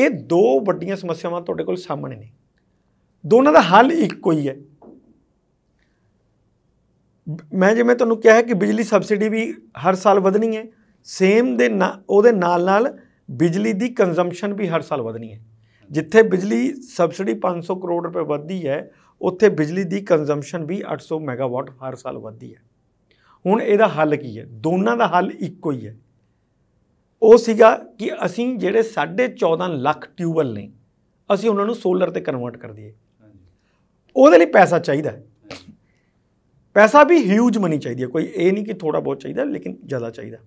ਇਹ ਦੋ ਵੱਡੀਆਂ ਸਮੱਸਿਆਵਾਂ ਤੁਹਾਡੇ ਕੋਲ ਸਾਹਮਣੇ ਨੇ ਦੋਨਾਂ ਦਾ ਹੱਲ ਇੱਕੋ ਹੀ ਹੈ ਮੈਂ ਜਿਵੇਂ ਤੁਹਾਨੂੰ ਕਿਹਾ ਹੈ ਕਿ ਬਿਜਲੀ ਸਬਸਿਡੀ ਵੀ ਹਰ ਸਾਲ ਵਧਣੀ ਹੈ ਸੇਮ ਦੇ ਉਹਦੇ ਨਾਲ ਨਾਲ ਬਿਜਲੀ ਦੀ ਕੰਜ਼ੰਪਸ਼ਨ ਵੀ ਹਰ ਸਾਲ ਵਧਣੀ ਹੈ ਜਿੱਥੇ ਬਿਜਲੀ ਸਬਸਿਡੀ 500 ਕਰੋੜ ਰੁਪਏ ਵਧਦੀ ਹੈ ਉੱਥੇ ਬਿਜਲੀ ਦੀ ਕੰਜ਼ੰਪਸ਼ਨ ਵੀ 800 ਮੈਗਾਵਾਟ ਹਰ ਸਾਲ ਵਧਦੀ ਹੈ ਹੁਣ ਇਹਦਾ ਹੱਲ ਕੀ ਹੈ ਦੋਨਾਂ ਦਾ ਹੱਲ ਇੱਕੋ ਹੀ ਹੈ ਉਹ ਸੀਗਾ ਕਿ ਅਸੀਂ ਜਿਹੜੇ 14.5 ਲੱਖ ਟਿਊਬਲ ਨੇ ਅਸੀਂ ਉਹਨਾਂ ਨੂੰ ਸੋਲਰ ਤੇ ਕਨਵਰਟ ਕਰ ਦਈਏ ਉਹਦੇ ਲਈ ਪੈਸਾ ਚਾਹੀਦਾ ਪੈਸਾ ਵੀ ਹਿਊਜ ਮਨੀ ਚਾਹੀਦੀ ਹੈ ਕੋਈ ਇਹ ਨਹੀਂ ਕਿ ਥੋੜਾ ਬਹੁਤ ਚਾਹੀਦਾ ਲੇਕਿਨ ਜ਼ਿਆਦਾ ਚਾਹੀਦਾ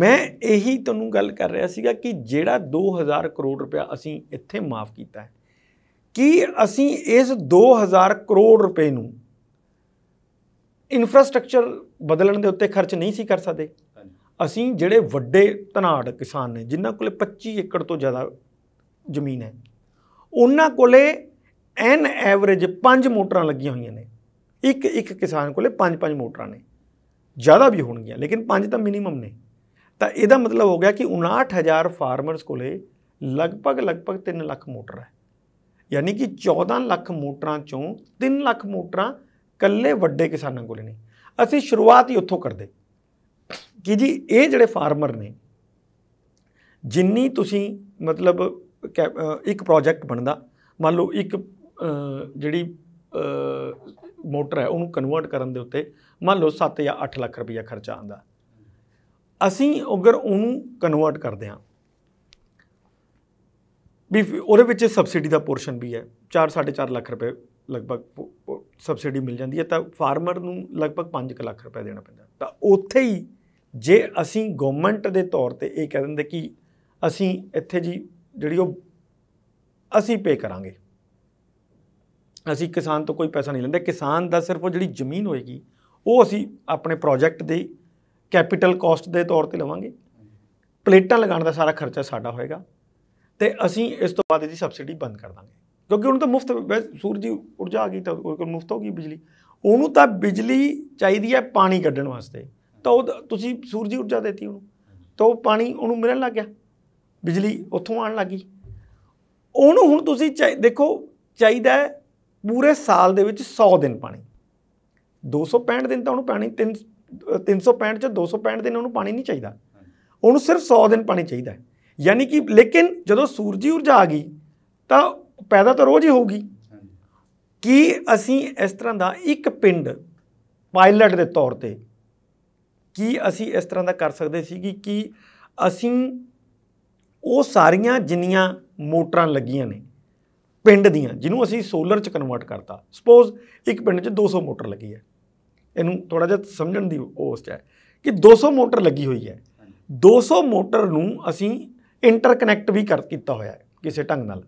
ਮੈਂ ਇਹੀ ਤੁਹਾਨੂੰ ਗੱਲ ਕਰ ਰਿਹਾ ਸੀਗਾ ਕਿ ਜਿਹੜਾ 2000 ਕਰੋੜ ਰੁਪਇਆ ਅਸੀਂ ਇੱਥੇ ਮਾਫ ਕੀਤਾ ਹੈ ਕਿ ਅਸੀਂ ਇਸ 2000 ਕਰੋੜ ਰੁਪਏ ਨੂੰ ਇਨਫਰਾਸਟ੍ਰਕਚਰ ਬਦਲਣ ਦੇ ਉੱਤੇ ਖਰਚ ਨਹੀਂ ਸੀ ਕਰ ਸਕਦੇ ਅਸੀਂ ਜਿਹੜੇ ਵੱਡੇ ਧਨਾੜ ਕਿਸਾਨ ਨੇ ਜਿਨ੍ਹਾਂ ਕੋਲੇ 25 ਏਕੜ ਤੋਂ ਜ਼ਿਆਦਾ ਜ਼ਮੀਨ ਹੈ ਉਹਨਾਂ ਕੋਲੇ ਐਨ ਐਵਰੇਜ 5 ਮੋਟਰਾਂ ਲੱਗੀਆਂ ਹੋਈਆਂ ਨੇ ਇੱਕ ਇੱਕ ਕਿਸਾਨ ਕੋਲੇ 5-5 ਮੋਟਰਾਂ ਨੇ ਜ਼ਿਆਦਾ ਵੀ ਹੋਣਗੀਆਂ ਲੇਕਿਨ 5 ਤਾਂ ਮਿਨੀਮਮ ਨੇ ਤਾਂ ਇਹਦਾ ਮਤਲਬ ਹੋ ਗਿਆ ਕਿ 59000 ਫਾਰਮਰਸ ਕੋਲੇ ਲਗਭਗ ਲਗਭਗ 3 ਲੱਖ ਮੋਟਰ ਹੈ ਯਾਨੀ ਕਿ 14 ਲੱਖ ਮੋਟਰਾਂ ਚੋਂ 3 ਲੱਖ ਮੋਟਰਾਂ ਕੱਲੇ ਵੱਡੇ ਕਿਸਾਨਾਂ ਕੋਲ ਨੇ ਅਸੀਂ ਸ਼ੁਰੂਆਤ ਹੀ ਉੱਥੋਂ ਕਰਦੇ ਕਿ ਜੀ ਇਹ ਜਿਹੜੇ ਫਾਰਮਰ ਨੇ ਜਿੰਨੀ ਤੁਸੀਂ ਮਤਲਬ ਇੱਕ ਪ੍ਰੋਜੈਕਟ ਬਣਦਾ ਮੰਨ ਲਓ ਇੱਕ ਜਿਹੜੀ ਮੋਟਰ ਹੈ ਉਹਨੂੰ ਕਨਵਰਟ ਕਰਨ ਦੇ ਉੱਤੇ ਮੰਨ ਲਓ 7 ਜਾਂ 8 ਲੱਖ ਰੁਪਈਆ ਖਰਚਾ ਆਂਦਾ ਅਸੀਂ ਅਗਰ ਉਹਨੂੰ ਕਨਵਰਟ ਕਰਦੇ ਹਾਂ ਵੀ ਉਹਦੇ ਵਿੱਚ ਸਬਸਿਡੀ ਦਾ ਪੋਰਸ਼ਨ ਵੀ ਹੈ 4.5 ਲੱਖ ਰੁਪਏ ਲਗਭਗ ਸਬਸਿਡੀ ਮਿਲ ਜਾਂਦੀ ਹੈ ਤਾਂ ਫਾਰਮਰ ਨੂੰ ਲਗਭਗ 5 ਲੱਖ ਰੁਪਏ ਦੇਣਾ ਪੈਂਦਾ ਤਾਂ ਉੱਥੇ ਹੀ ਜੇ ਅਸੀਂ ਗਵਰਨਮੈਂਟ ਦੇ ਤੌਰ ਤੇ ਇਹ ਕਹਿ ਦਿੰਦੇ ਕਿ ਅਸੀਂ ਇੱਥੇ ਜੀ ਜਿਹੜੀ ਉਹ ਅਸੀਂ ਪੇ ਕਰਾਂਗੇ ਅਸੀਂ ਕਿਸਾਨ ਤੋਂ ਕੋਈ ਪੈਸਾ ਨਹੀਂ ਲੈਂਦੇ ਕਿਸਾਨ ਦਾ ਸਿਰਫ ਉਹ ਜਿਹੜੀ ਜ਼ਮੀਨ ਹੋਏਗੀ ਉਹ ਅਸੀਂ ਆਪਣੇ ਪ੍ਰੋਜੈਕਟ ਦੇ ਕੈਪੀਟਲ ਕਾਸਟ ਦੇ ਤੌਰ ਤੇ ਲਵਾਂਗੇ ਪਲੇਟਾਂ ਲਗਾਉਣ ਦਾ ਸਾਰਾ ਖਰਚਾ ਸਾਡਾ ਹੋਏਗਾ ਤੇ ਅਸੀਂ ਇਸ ਤੋਂ ਬਾਅਦ ਇਹਦੀ ਸਬਸਿਡੀ ਬੰਦ ਕਰ ਦਾਂਗੇ ਕਿਉਂਕਿ ਉਹਨੂੰ ਤਾਂ ਮੁਫਤ ਸੂਰਜੀ ਊਰਜਾ ਆ ਗਈ ਤਾਂ ਉਹ ਕੋਲ ਮੁਫਤ ਹੋ ਗਈ ਬਿਜਲੀ ਉਹਨੂੰ ਤਾਂ ਬਿਜਲੀ ਚਾਹੀਦੀ ਹੈ ਪਾਣੀ ਕੱਢਣ ਵਾਸਤੇ ਤਾਂ ਉਹ ਤੁਸੀਂ ਸੂਰਜੀ ਊਰਜਾ ਦਿੱਤੀ ਉਹਨੂੰ ਤਾਂ ਉਹ ਪਾਣੀ ਉਹਨੂੰ ਮਿਲਣ ਲੱਗ ਗਿਆ ਬਿਜਲੀ ਉੱਥੋਂ ਆਣ ਲੱਗੀ ਉਹਨੂੰ ਹੁਣ ਤੁਸੀਂ ਦੇਖੋ ਚਾਹੀਦਾ ਹੈ ਪੂਰੇ ਸਾਲ ਦੇ ਵਿੱਚ 100 ਦਿਨ ਪਾਣੀ 265 ਦਿਨ ਤਾਂ ਉਹਨੂੰ ਪਾਣੀ 365 ਚ 265 ਦਿਨ ਉਹਨੂੰ ਪਾਣੀ ਨਹੀਂ ਚਾਹੀਦਾ ਉਹਨੂੰ ਸਿਰਫ 100 ਦਿਨ ਪਾਣੀ ਚਾਹੀਦਾ ਹੈ ਯਾਨੀ ਕਿ ਲੇਕਿਨ ਜਦੋਂ ਸੂਰਜੀ ਊਰਜਾ ਆ ਗਈ ਤਾਂ ਪੈਦਾ ਤਾਂ ਰੋਜ਼ ਹੀ ਹੋਊਗੀ ਕੀ ਅਸੀਂ ਇਸ ਤਰ੍ਹਾਂ ਦਾ ਇੱਕ ਪਿੰਡ ਪਾਇਲਟ ਦੇ ਤੌਰ ਤੇ ਕੀ ਅਸੀਂ ਇਸ ਤਰ੍ਹਾਂ ਦਾ ਕਰ ਸਕਦੇ ਸੀ ਕਿ ਕੀ ਅਸੀਂ ਉਹ ਸਾਰੀਆਂ ਜਿੰਨੀਆਂ ਮੋਟਰਾਂ ਲੱਗੀਆਂ ਨੇ ਪਿੰਡ ਦੀਆਂ ਜਿਹਨੂੰ ਅਸੀਂ ਸੋਲਰ ਚ ਕਨਵਰਟ ਕਰਤਾ ਸਪੋਜ਼ ਇੱਕ ਪਿੰਡ 'ਚ 200 ਮੋਟਰ ਲੱਗੀ ਹੈ ਇਹਨੂੰ ਥੋੜਾ ਜਿਹਾ ਸਮਝਣ ਦੀ ਚ ਹੈ ਕਿ 200 ਮੋਟਰ ਲੱਗੀ ਹੋਈ ਹੈ 200 ਮੋਟਰ ਨੂੰ ਅਸੀਂ ਇੰਟਰਕਨੈਕਟ ਵੀ ਕਰ ਕੀਤਾ ਹੋਇਆ ਹੈ ਕਿਸੇ ਢੰਗ ਨਾਲ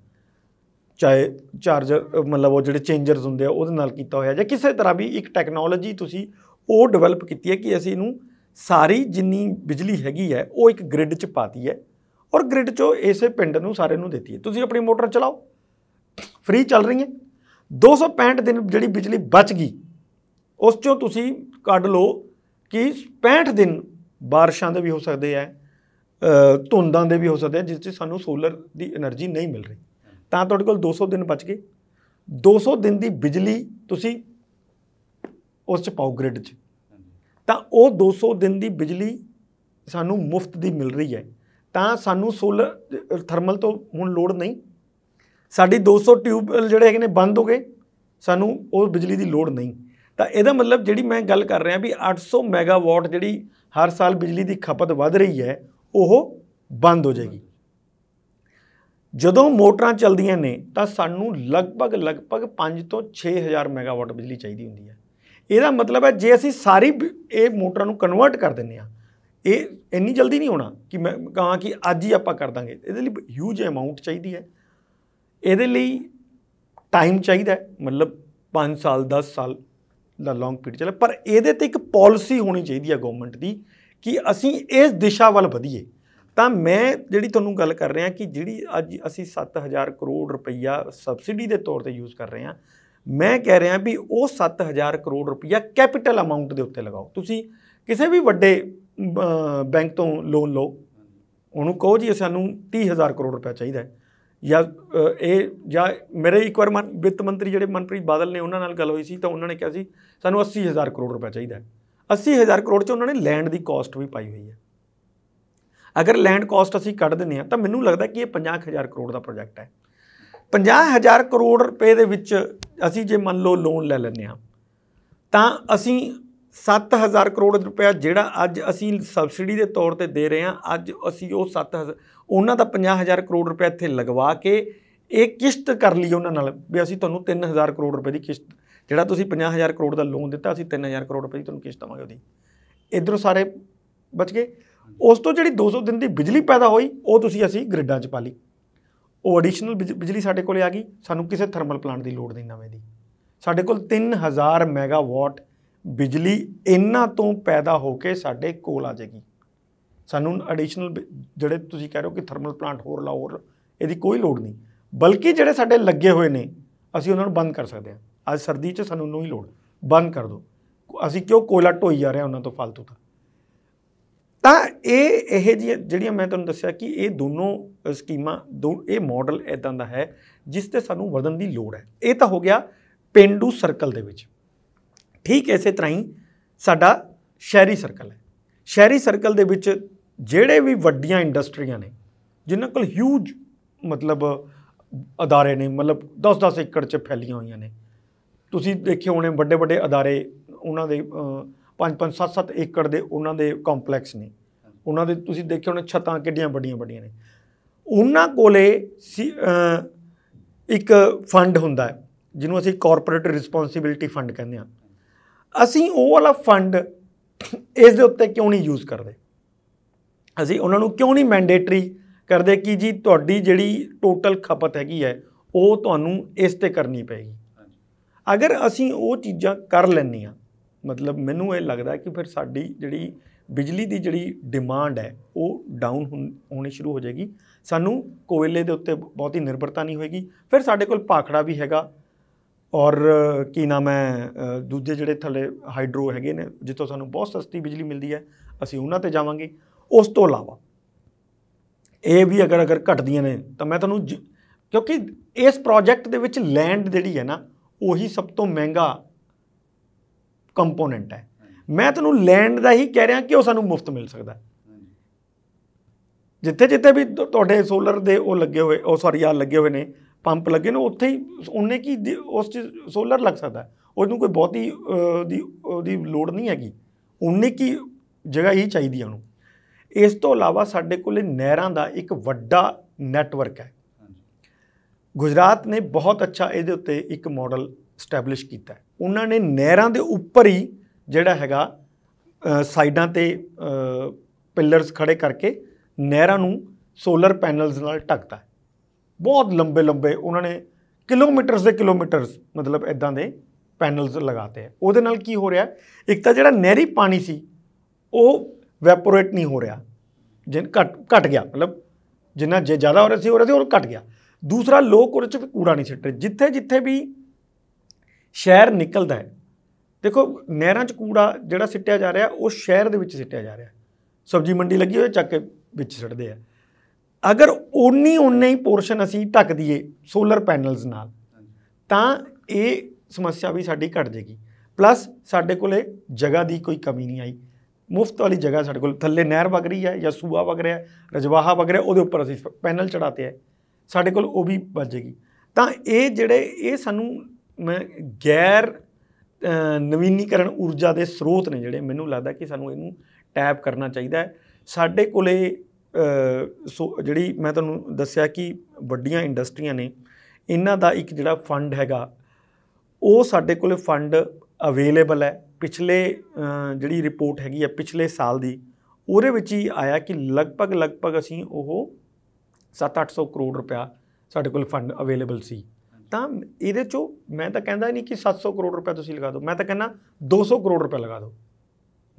ਚਾਹੇ ਚਾਰਜਰ ਮਤਲਬ ਉਹ ਜਿਹੜੇ ਚੇਂਜਰਸ ਹੁੰਦੇ ਆ ਉਹਦੇ ਨਾਲ ਕੀਤਾ ਹੋਇਆ ਜਾਂ ਕਿਸੇ ਤਰ੍ਹਾਂ ਵੀ ਇੱਕ ਟੈਕਨੋਲੋਜੀ ਤੁਸੀਂ ਉਹ ਡਿਵੈਲਪ ਕੀਤੀ ਹੈ ਕਿ ਅਸੀਂ ਇਹਨੂੰ ਸਾਰੀ ਜਿੰਨੀ ਬਿਜਲੀ ਹੈਗੀ ਹੈ ਉਹ ਇੱਕ ਗ੍ਰਿਡ 'ਚ ਪਾਤੀ ਹੈ ਔਰ ਗ੍ਰਿਡ 'ਚੋਂ ਇਸੇ ਪਿੰਡ ਨੂੰ ਸਾਰੇ ਨੂੰ ਦਿੱਤੀ ਹੈ ਤੁਸੀਂ ਆਪਣੀ ਮੋਟਰ ਚਲਾਓ ਫ੍ਰੀ ਚੱਲ ਰਹੀ ਹੈ 265 ਦਿਨ ਜਿਹੜੀ ਬਿਜਲੀ ਬਚ ਗਈ ਉਸ 'ਚੋਂ ਤੁਸੀਂ ਕੱਢ ਲਓ ਕਿ 65 ਦਿਨ ਬਾਰਿਸ਼ਾਂ ਦੇ ਵੀ ਹੋ ਸਕਦੇ ਆ ਧੁੰਦਾਂ ਦੇ ਵੀ ਹੋ ਸਕਦੇ ਆ ਜਿਸ 'ਚ ਸਾਨੂੰ ਸੋਲਰ ਦੀ એનર્ਜੀ ਨਹੀਂ ਮਿਲ ਰਹੀ ਤਾਂ ਤੁਹਾਡੇ ਕੋਲ 200 ਦਿਨ ਬਚ ਗਏ 200 ਦਿਨ ਦੀ ਬਿਜਲੀ ਤੁਸੀਂ ਉਸ 'ਚ ਪਾਓ ਗ੍ਰਿਡ 'ਚ ਤਾਂ ਉਹ 200 ਦਿਨ ਦੀ ਬਿਜਲੀ ਸਾਨੂੰ ਮੁਫਤ ਦੀ ਮਿਲ ਰਹੀ ਹੈ ਤਾਂ ਸਾਨੂੰ ਸੋਲਰ ਥਰਮਲ ਤੋਂ ਹੁਣ ਲੋਡ ਨਹੀਂ ਸਾਡੀ 200 ਟਿਊਬ ਜਿਹੜੇ ਹੈਗੇ ਨੇ ਬੰਦ ਹੋ ਗਏ ਸਾਨੂੰ ਉਹ ਬਿਜਲੀ ਦੀ ਲੋਡ ਨਹੀਂ ਤਾਂ ਇਹਦਾ ਮਤਲਬ ਜਿਹੜੀ ਮੈਂ ਗੱਲ ਕਰ ਰਿਹਾ ਵੀ 800 ਮੈਗਾਵਾਟ ਜਿਹੜੀ ਹਰ ਸਾਲ ਬਿਜਲੀ ਦੀ ਖਪਤ ਵੱਧ ਰਹੀ ਹੈ ਉਹ ਬੰਦ ਹੋ ਜਾਏਗੀ ਜਦੋਂ ਮੋਟਰਾਂ ਚੱਲਦੀਆਂ ਨੇ ਤਾਂ ਸਾਨੂੰ ਲਗਭਗ ਲਗਭਗ 5 ਤੋਂ 6000 ਮੈਗਾਵਾਟ ਬਿਜਲੀ ਚਾਹੀਦੀ ਹੁੰਦੀ ਹੈ ਇਹਦਾ ਮਤਲਬ ਹੈ ਜੇ ਅਸੀਂ ਸਾਰੀ ਇਹ ਮੋਟਰਾਂ ਨੂੰ ਕਨਵਰਟ ਕਰ ਦਿੰਨੇ ਆ ਇਹ ਇੰਨੀ ਜਲਦੀ ਨਹੀਂ ਹੋਣਾ ਕਿ ਮੈਂ ਕਹਾਂ ਕਿ ਅੱਜ ਹੀ ਆਪਾਂ ਕਰ ਦਾਂਗੇ ਇਹਦੇ ਲਈ ਹਿਊਜ ਅਮਾਉਂਟ ਚਾਹੀਦੀ ਹੈ ਇਹਦੇ ਲਈ ਟਾਈਮ ਚਾਹੀਦਾ ਹੈ ਮਤਲਬ 5 ਸਾਲ 10 ਸਾਲ ਦਾ ਲੌਂਗ ਪੀਰੀਅਡ ਚੱਲੇ ਪਰ ਇਹਦੇ ਤੇ ਇੱਕ ਪਾਲਿਸੀ ਹੋਣੀ ਚਾਹੀਦੀ ਹੈ ਗਵਰਨਮੈਂਟ ਦੀ ਕਿ ਅਸੀਂ ਇਸ ਦਿਸ਼ਾ ਵੱਲ ਵਧੀਏ ਤਾਂ ਮੈਂ ਜਿਹੜੀ ਤੁਹਾਨੂੰ ਗੱਲ ਕਰ ਰਿਹਾ ਕਿ ਜਿਹੜੀ ਅੱਜ ਅਸੀਂ 7000 ਕਰੋੜ ਰੁਪਈਆ ਸਬਸਿਡੀ ਦੇ ਤੌਰ ਤੇ ਯੂਜ਼ ਕਰ ਰਹੇ ਹਾਂ ਮੈਂ ਕਹਿ ਰਿਹਾ ਵੀ ਉਹ 7000 ਕਰੋੜ ਰੁਪਈਆ ਕੈਪੀਟਲ ਅਮਾਉਂਟ ਦੇ ਉੱਤੇ ਲਗਾਓ ਤੁਸੀਂ ਕਿਸੇ ਵੀ ਵੱਡੇ ਬੈਂਕ ਤੋਂ ਲੋਨ ਲਓ ਉਹਨੂੰ ਕਹੋ ਜੀ ਸਾਨੂੰ 30000 ਕਰੋੜ ਰੁਪਈਆ ਚਾਹੀਦਾ ਜਾਂ ਇਹ ਜਾਂ ਮੇਰੇ ਇੱਕ ਵਾਰ ਵਿੱਤ ਮੰਤਰੀ ਜਿਹੜੇ ਮਨਪ੍ਰੀਤ ਬਾਦਲ ਨੇ ਉਹਨਾਂ ਨਾਲ ਗੱਲ ਹੋਈ ਸੀ ਤਾਂ ਉਹਨਾਂ ਨੇ ਕਿਹਾ ਸੀ ਸਾਨੂੰ 80000 ਕਰੋੜ ਰੁਪਈਆ ਚਾਹੀਦਾ 80000 ਕਰੋੜ 'ਚ ਉਹਨਾਂ ਨੇ ਲੈਂਡ ਦੀ ਕਾਸਟ ਵੀ ਪਾਈ ਹੋਈ ਹੈ ਅਗਰ ਲੈਂਡ ਕਾਸਟ ਅਸੀਂ ਕੱਢ ਦਿੰਨੇ ਆ ਤਾਂ ਮੈਨੂੰ ਲੱਗਦਾ ਕਿ ਇਹ 50000 ਕਰੋੜ ਦਾ ਪ੍ਰੋਜੈਕਟ ਹੈ 50000 ਕਰੋੜ ਰੁਪਏ ਦੇ ਵਿੱਚ ਅਸੀਂ ਜੇ ਮੰਨ ਲਓ ਲੋਨ ਲੈ ਲੈਂਦੇ ਆ ਤਾਂ ਅਸੀਂ 7000 ਕਰੋੜ ਰੁਪਏ ਜਿਹੜਾ ਅੱਜ ਅਸੀਂ ਸਬਸਿਡੀ ਦੇ ਤੌਰ ਤੇ ਦੇ ਰਹੇ ਆ ਅੱਜ ਅਸੀਂ ਉਹ 7000 ਉਹਨਾਂ ਦਾ 50000 ਕਰੋੜ ਰੁਪਏ ਇੱਥੇ ਲਗਵਾ ਕੇ ਇਹ ਕਿਸ਼ਤ ਕਰ ਲਈ ਉਹਨਾਂ ਨਾਲ ਵੀ ਅਸੀਂ ਤੁਹਾਨੂੰ 3000 ਕਰੋੜ ਰੁਪਏ ਦੀ ਕਿਸ਼ਤ ਜਿਹੜਾ ਤੁਸੀਂ 50000 ਕਰੋੜ ਦਾ ਲੋਨ ਦਿੱਤਾ ਅਸੀਂ 3000 ਕਰੋੜ ਰੁਪਏ ਤੁਹਾਨੂੰ ਕਿਸ਼ਤ ਦਵਾਂਗੇ ਉਹਦੀ ਇਧਰੋਂ ਸਾਰੇ ਬਚ ਗਏ ਉਸ ਤੋਂ ਜਿਹੜੀ 200 ਦਿਨ ਦੀ ਬਿਜਲੀ ਪੈਦਾ ਹੋਈ ਉਹ ਤੁਸੀਂ ਅਸੀਂ ਗ੍ਰਿਡਾਂ 'ਚ ਪਾ ਲਈ ਉਹ ਐਡੀਸ਼ਨਲ ਬਿਜਲੀ ਸਾਡੇ ਕੋਲੇ ਆ ਗਈ ਸਾਨੂੰ ਕਿਸੇ ਥਰਮਲ ਪਲਾਂਟ ਦੀ ਲੋੜ ਨਹੀਂ ਨਵੇਂ ਦੀ ਸਾਡੇ ਕੋਲ 3000 ਮੈਗਾਵਾਟ ਬਿਜਲੀ ਇਹਨਾਂ ਤੋਂ ਪੈਦਾ ਹੋ ਕੇ ਸਾਡੇ ਕੋਲ ਆ ਜਾਏਗੀ ਸਾਨੂੰ ਐਡੀਸ਼ਨਲ ਜਿਹੜੇ ਤੁਸੀਂ ਕਹਿ ਰਹੇ ਹੋ ਕਿ ਥਰਮਲ ਪਲਾਂਟ ਹੋਰ ਲਾਓ ਹੋਰ ਇਹਦੀ ਕੋਈ ਲੋੜ ਨਹੀਂ ਬਲਕਿ ਜਿਹੜੇ ਸਾਡੇ ਲੱਗੇ ਹੋਏ ਨੇ ਅਸੀਂ ਉਹਨਾਂ ਨੂੰ ਬੰਦ ਕਰ ਸਕਦੇ ਹਾਂ ਅੱਜ ਸਰਦੀ 'ਚ ਸਾਨੂੰ ਨੂੰ ਹੀ ਲੋੜ ਬੰਦ ਕਰ ਦਿਓ ਅਸੀਂ ਕਿਉਂ ਕੋਲਾ ਢੋਈ ਜਾ ਰਹੇ ਹਾਂ ਉਹਨਾਂ ਤੋਂ ਫालतू ਦਾ ਤਾਂ ਇਹ ਇਹ ਜਿਹੜੀਆਂ ਮੈਂ ਤੁਹਾਨੂੰ ਦੱਸਿਆ ਕਿ ਇਹ ਦੋਨੋਂ ਸਕੀਮਾਂ ਇਹ ਮਾਡਲ ਇਦਾਂ ਦਾ ਹੈ ਜਿਸ ਤੇ ਸਾਨੂੰ ਵਰਦਨ ਦੀ ਲੋੜ ਹੈ ਇਹ ਤਾਂ ਹੋ ਗਿਆ ਪਿੰਡੂ ਸਰਕਲ ਦੇ ਵਿੱਚ ਠੀਕ ਇਸੇ ਤਰ੍ਹਾਂ ਹੀ ਸਾਡਾ ਸ਼ਹਿਰੀ ਸਰਕਲ ਹੈ ਸ਼ਹਿਰੀ ਸਰਕਲ ਦੇ ਵਿੱਚ ਜਿਹੜੇ ਵੀ ਵੱਡੀਆਂ ਇੰਡਸਟਰੀਆਂ ਨੇ ਜਿਨ੍ਹਾਂ ਕੋਲ ਹਿਊਜ ਮਤਲਬ ਅਦਾਰੇ ਨੇ ਮਤਲਬ 10-10 ਏਕੜ 'ਚ ਫੈਲੀਆਂ ਹੋਈਆਂ ਨੇ ਤੁਸੀਂ ਦੇਖੇ ਹੋਣੇ ਵੱਡੇ ਵੱਡੇ ਅਦਾਰੇ ਉਹਨਾਂ ਦੇ 5-5 7-7 ਏਕੜ ਦੇ ਉਹਨਾਂ ਦੇ ਕੰਪਲੈਕਸ ਨੇ ਉਹਨਾਂ ਦੇ ਤੁਸੀਂ ਦੇਖੇ ਹੋਣੇ ਛੱਤਾਂ ਕਿੱਡੀਆਂ ਵੱਡੀਆਂ ਵੱਡੀਆਂ ਨੇ ਉਹਨਾਂ ਕੋਲੇ ਇੱਕ ਫੰਡ ਹੁੰਦਾ ਹੈ ਜਿਹਨੂੰ ਅਸੀਂ ਕਾਰਪੋਰੇਟ ਰਿਸਪੌਂਸਿਬਿਲਟੀ ਫੰਡ ਕਹਿੰਦੇ ਹਾਂ ਅਸੀਂ ਉਹ ਵਾਲਾ ਫੰਡ ਇਸ ਦੇ ਉੱਤੇ ਕਿਉਂ ਨਹੀਂ ਯੂਜ਼ ਕਰਦੇ ਅਸੀਂ ਉਹਨਾਂ ਨੂੰ ਕਿਉਂ ਨਹੀਂ ਮੈਂਡੇਟਰੀ ਕਰਦੇ ਕਿ ਜੀ ਤੁਹਾਡੀ ਜਿਹੜੀ ਟੋਟਲ ਖਪਤ ਹੈਗੀ ਹੈ ਉਹ ਤੁਹਾਨੂੰ ਇਸ ਤੇ ਕਰਨੀ ਪਏਗੀ ਅਗਰ ਅਸੀਂ ਉਹ ਚੀਜ਼ਾਂ ਕਰ ਆ ਮਤਲਬ ਮੈਨੂੰ ਇਹ ਲੱਗਦਾ ਕਿ ਫਿਰ ਸਾਡੀ ਜਿਹੜੀ ਬਿਜਲੀ ਦੀ ਜਿਹੜੀ ਡਿਮਾਂਡ ਹੈ ਉਹ ਡਾਊਨ ਹੋਣੀ ਸ਼ੁਰੂ ਹੋ ਜਾਏਗੀ ਸਾਨੂੰ ਕੋਇਲੇ ਦੇ ਉੱਤੇ ਬਹੁਤੀ ਨਿਰਭਰਤਾ ਨਹੀਂ ਹੋਏਗੀ ਫਿਰ ਸਾਡੇ ਕੋਲ ਪਾਖੜਾ ਵੀ ਹੈਗਾ ਔਰ ਕੀ ਨਾਮ ਹੈ ਦੂਜੇ ਜਿਹੜੇ ਥੱਲੇ ਹਾਈਡਰੋ ਹੈਗੇ ਨੇ ਜਿੱਥੋਂ ਸਾਨੂੰ ਬਹੁਤ ਸਸਤੀ ਬਿਜਲੀ ਮਿਲਦੀ ਹੈ ਅਸੀਂ ਉਹਨਾਂ ਤੇ ਜਾਵਾਂਗੇ ਉਸ ਤੋਂ ਇਲਾਵਾ ਇਹ ਵੀ ਅਗਰ ਅਗਰ ਘਟਦੀਆਂ ਨੇ ਤਾਂ ਮੈਂ ਤੁਹਾਨੂੰ ਕਿਉਂਕਿ ਇਸ ਪ੍ਰੋਜੈਕਟ ਦੇ ਵਿੱਚ ਲੈਂਡ ਜਿਹੜੀ ਹੈ ਨਾ ਉਹੀ ਸਭ ਤੋਂ ਮਹਿੰਗਾ ਕੰਪੋਨੈਂਟ ਹੈ ਮੈਂ ਤੁਹਾਨੂੰ ਲੈਂਡ ਦਾ ਹੀ ਕਹਿ ਰਿਹਾ ਕਿ ਉਹ ਸਾਨੂੰ ਮੁਫਤ ਮਿਲ ਸਕਦਾ ਜਿੱਥੇ ਜਿੱਥੇ ਵੀ ਤੁਹਾਡੇ ਸੋਲਰ ਦੇ ਉਹ ਲੱਗੇ ਹੋਏ ਉਹ ਸੌਰੀ ਆ ਲੱਗੇ ਹੋਏ ਨੇ ਪੰਪ ਲੱਗੇ ਨੇ ਉੱਥੇ ਹੀ ਉਹਨੇ ਕੀ ਉਸ ਚ ਸੋਲਰ ਲੱਗ ਸਕਦਾ ਉਹਨੂੰ ਕੋਈ ਬਹੁਤੀ ਦੀ ਉਹਦੀ ਲੋੜ ਨਹੀਂ ਹੈਗੀ ਉਹਨੇ ਕੀ ਜਗ੍ਹਾ ਹੀ ਚਾਹੀਦੀ ਆ ਉਹਨੂੰ ਇਸ ਤੋਂ ਇਲਾਵਾ ਸਾਡੇ ਕੋਲੇ ਨਹਿਰਾਂ ਦਾ ਇੱਕ ਵੱਡਾ ਨੈਟਵਰਕ ਹੈ ਗੁਜਰਾਤ ਨੇ ਬਹੁਤ ਅੱਛਾ ਇਹਦੇ ਉੱਤੇ ਇੱਕ ਮਾਡਲ ਸਟੈਬਲਿਸ਼ ਕੀਤਾ ਹੈ ਉਹਨਾਂ ਨੇ ਨਹਿਰਾਂ ਦੇ ਉੱਪਰ ਹੀ ਜਿਹੜਾ ਹੈਗਾ ਸਾਈਡਾਂ ਤੇ ਪਿਲਰਸ ਖੜੇ ਕਰਕੇ ਨਹਿਰਾਂ ਨੂੰ ਸੋਲਰ ਪੈਨਲਸ ਨਾਲ ਢੱਕਦਾ ਬਹੁਤ ਲੰਬੇ ਲੰਬੇ ਉਹਨਾਂ ਨੇ ਕਿਲੋਮੀਟਰਸ ਦੇ ਕਿਲੋਮੀਟਰਸ ਮਤਲਬ ਇਦਾਂ ਦੇ ਪੈਨਲਸ ਲਗਾਤੇ ਆ ਉਹਦੇ ਨਾਲ ਕੀ ਹੋ ਰਿਹਾ ਇੱਕ ਤਾਂ ਜਿਹੜਾ ਨਹਿਰੀ ਪਾਣੀ ਸੀ ਉਹ ਵੈਪੋਰੇਟ ਨਹੀਂ ਹੋ ਰਿਹਾ ਜਿੰਨ ਘਟ ਘਟ ਗਿਆ ਮਤਲਬ ਜਿੰਨਾ ਜੇ ਜ਼ਿਆਦਾ ਹੋ ਰਿਹਾ ਸੀ ਹੋ ਰਿਹਾ ਸੀ ਉਹ ਘਟ ਗਿਆ ਦੂਸਰਾ ਲੋਕ ਉਹਦੇ 'ਚ ਕੂੜਾ ਨਹੀਂ ਸਿੱਟ ਰਹੇ ਜਿੱਥੇ ਜਿੱਥੇ ਵੀ ਸ਼ਹਿਰ ਨਿਕਲਦਾ ਹੈ ਦੇਖੋ ਨਹਿਰਾਂ 'ਚ ਕੂੜਾ ਜਿਹੜਾ ਸਿੱਟਿਆ ਜਾ ਰਿਹਾ ਉਹ ਸ਼ਹਿਰ ਦੇ ਵਿੱਚ ਸਿੱਟਿਆ ਜਾ ਰਿਹਾ ਸਬਜ਼ੀ ਮੰਡੀ ਲੱਗੀ ਹੋਈ ਚੱਕ ਕੇ ਵਿੱਚ ਸਿੱਟਦੇ ਆ ਅਗਰ ਉਨੀ ਉਨੇ ਹੀ ਪੋਰਸ਼ਨ ਅਸੀਂ ਢੱਕ ਦਈਏ ਸੋਲਰ ਪੈਨਲਸ ਨਾਲ ਤਾਂ ਇਹ ਸਮੱਸਿਆ ਵੀ ਸਾਡੀ ਘਟ ਜੇਗੀ ਪਲੱਸ ਸਾਡੇ ਕੋਲੇ ਜਗ੍ਹਾ ਦੀ ਕੋਈ ਕਮੀ ਨਹੀਂ ਆਈ ਮੁਫਤ ਵਾਲੀ ਜਗ੍ਹਾ ਸਾਡੇ ਕੋਲ ਥੱਲੇ ਨਹਿਰ ਵਗ ਰਹੀ ਹੈ ਜਾਂ ਸੂਆ ਵਗ ਰਿਹਾ ਰਜਵਾਹਾ ਵਗ ਰਿਹਾ ਉਹਦੇ ਉੱਪਰ ਅਸੀਂ ਪੈਨਲ ਚੜਾਤੇ ਆ ਸਾਡੇ ਕੋਲ ਉਹ ਵੀ ਬਚੇਗੀ ਤਾਂ ਇਹ ਜਿਹੜੇ ਇਹ ਸਾਨੂੰ ਮੈਂ ਗੈਰ ਨਵੀਨੀਕਰਨ ਊਰਜਾ ਦੇ ਸਰੋਤ ਨੇ ਜਿਹੜੇ ਮੈਨੂੰ ਲੱਗਦਾ ਕਿ ਸਾਨੂੰ ਇਹਨੂੰ ਟੈਪ ਕਰਨਾ ਚਾਹੀਦਾ ਹੈ ਸਾਡੇ ਕੋਲੇ ਜਿਹੜੀ ਮੈਂ ਤੁਹਾਨੂੰ ਦੱਸਿਆ ਕਿ ਵੱਡੀਆਂ ਇੰਡਸਟਰੀਆਂ ਨੇ ਇਹਨਾਂ ਦਾ ਇੱਕ ਜਿਹੜਾ ਫੰਡ ਹੈਗਾ ਉਹ ਸਾਡੇ ਕੋਲੇ ਫੰਡ ਅਵੇਲੇਬਲ ਹੈ ਪਿਛਲੇ ਜਿਹੜੀ ਰਿਪੋਰਟ ਹੈਗੀ ਹੈ ਪਿਛਲੇ ਸਾਲ ਦੀ ਉਹਦੇ ਵਿੱਚ ਹੀ ਆਇਆ ਕਿ ਲਗਭਗ ਲਗਭਗ ਅਸੀਂ ਉਹ 7-800 ਕਰੋੜ ਰੁਪਇਆ ਸਾਡੇ ਕੋਲ ਫੰਡ ਅਵੇਲੇਬਲ ਸੀ ਤਾਂ ਇਹਦੇ ਚੋਂ ਮੈਂ ਤਾਂ ਕਹਿੰਦਾ ਨਹੀਂ ਕਿ 700 ਕਰੋੜ ਰੁਪਿਆ ਤੁਸੀਂ ਲਗਾ ਦਿਓ ਮੈਂ ਤਾਂ ਕਹਿੰਦਾ 200 ਕਰੋੜ ਰੁਪਿਆ ਲਗਾ ਦਿਓ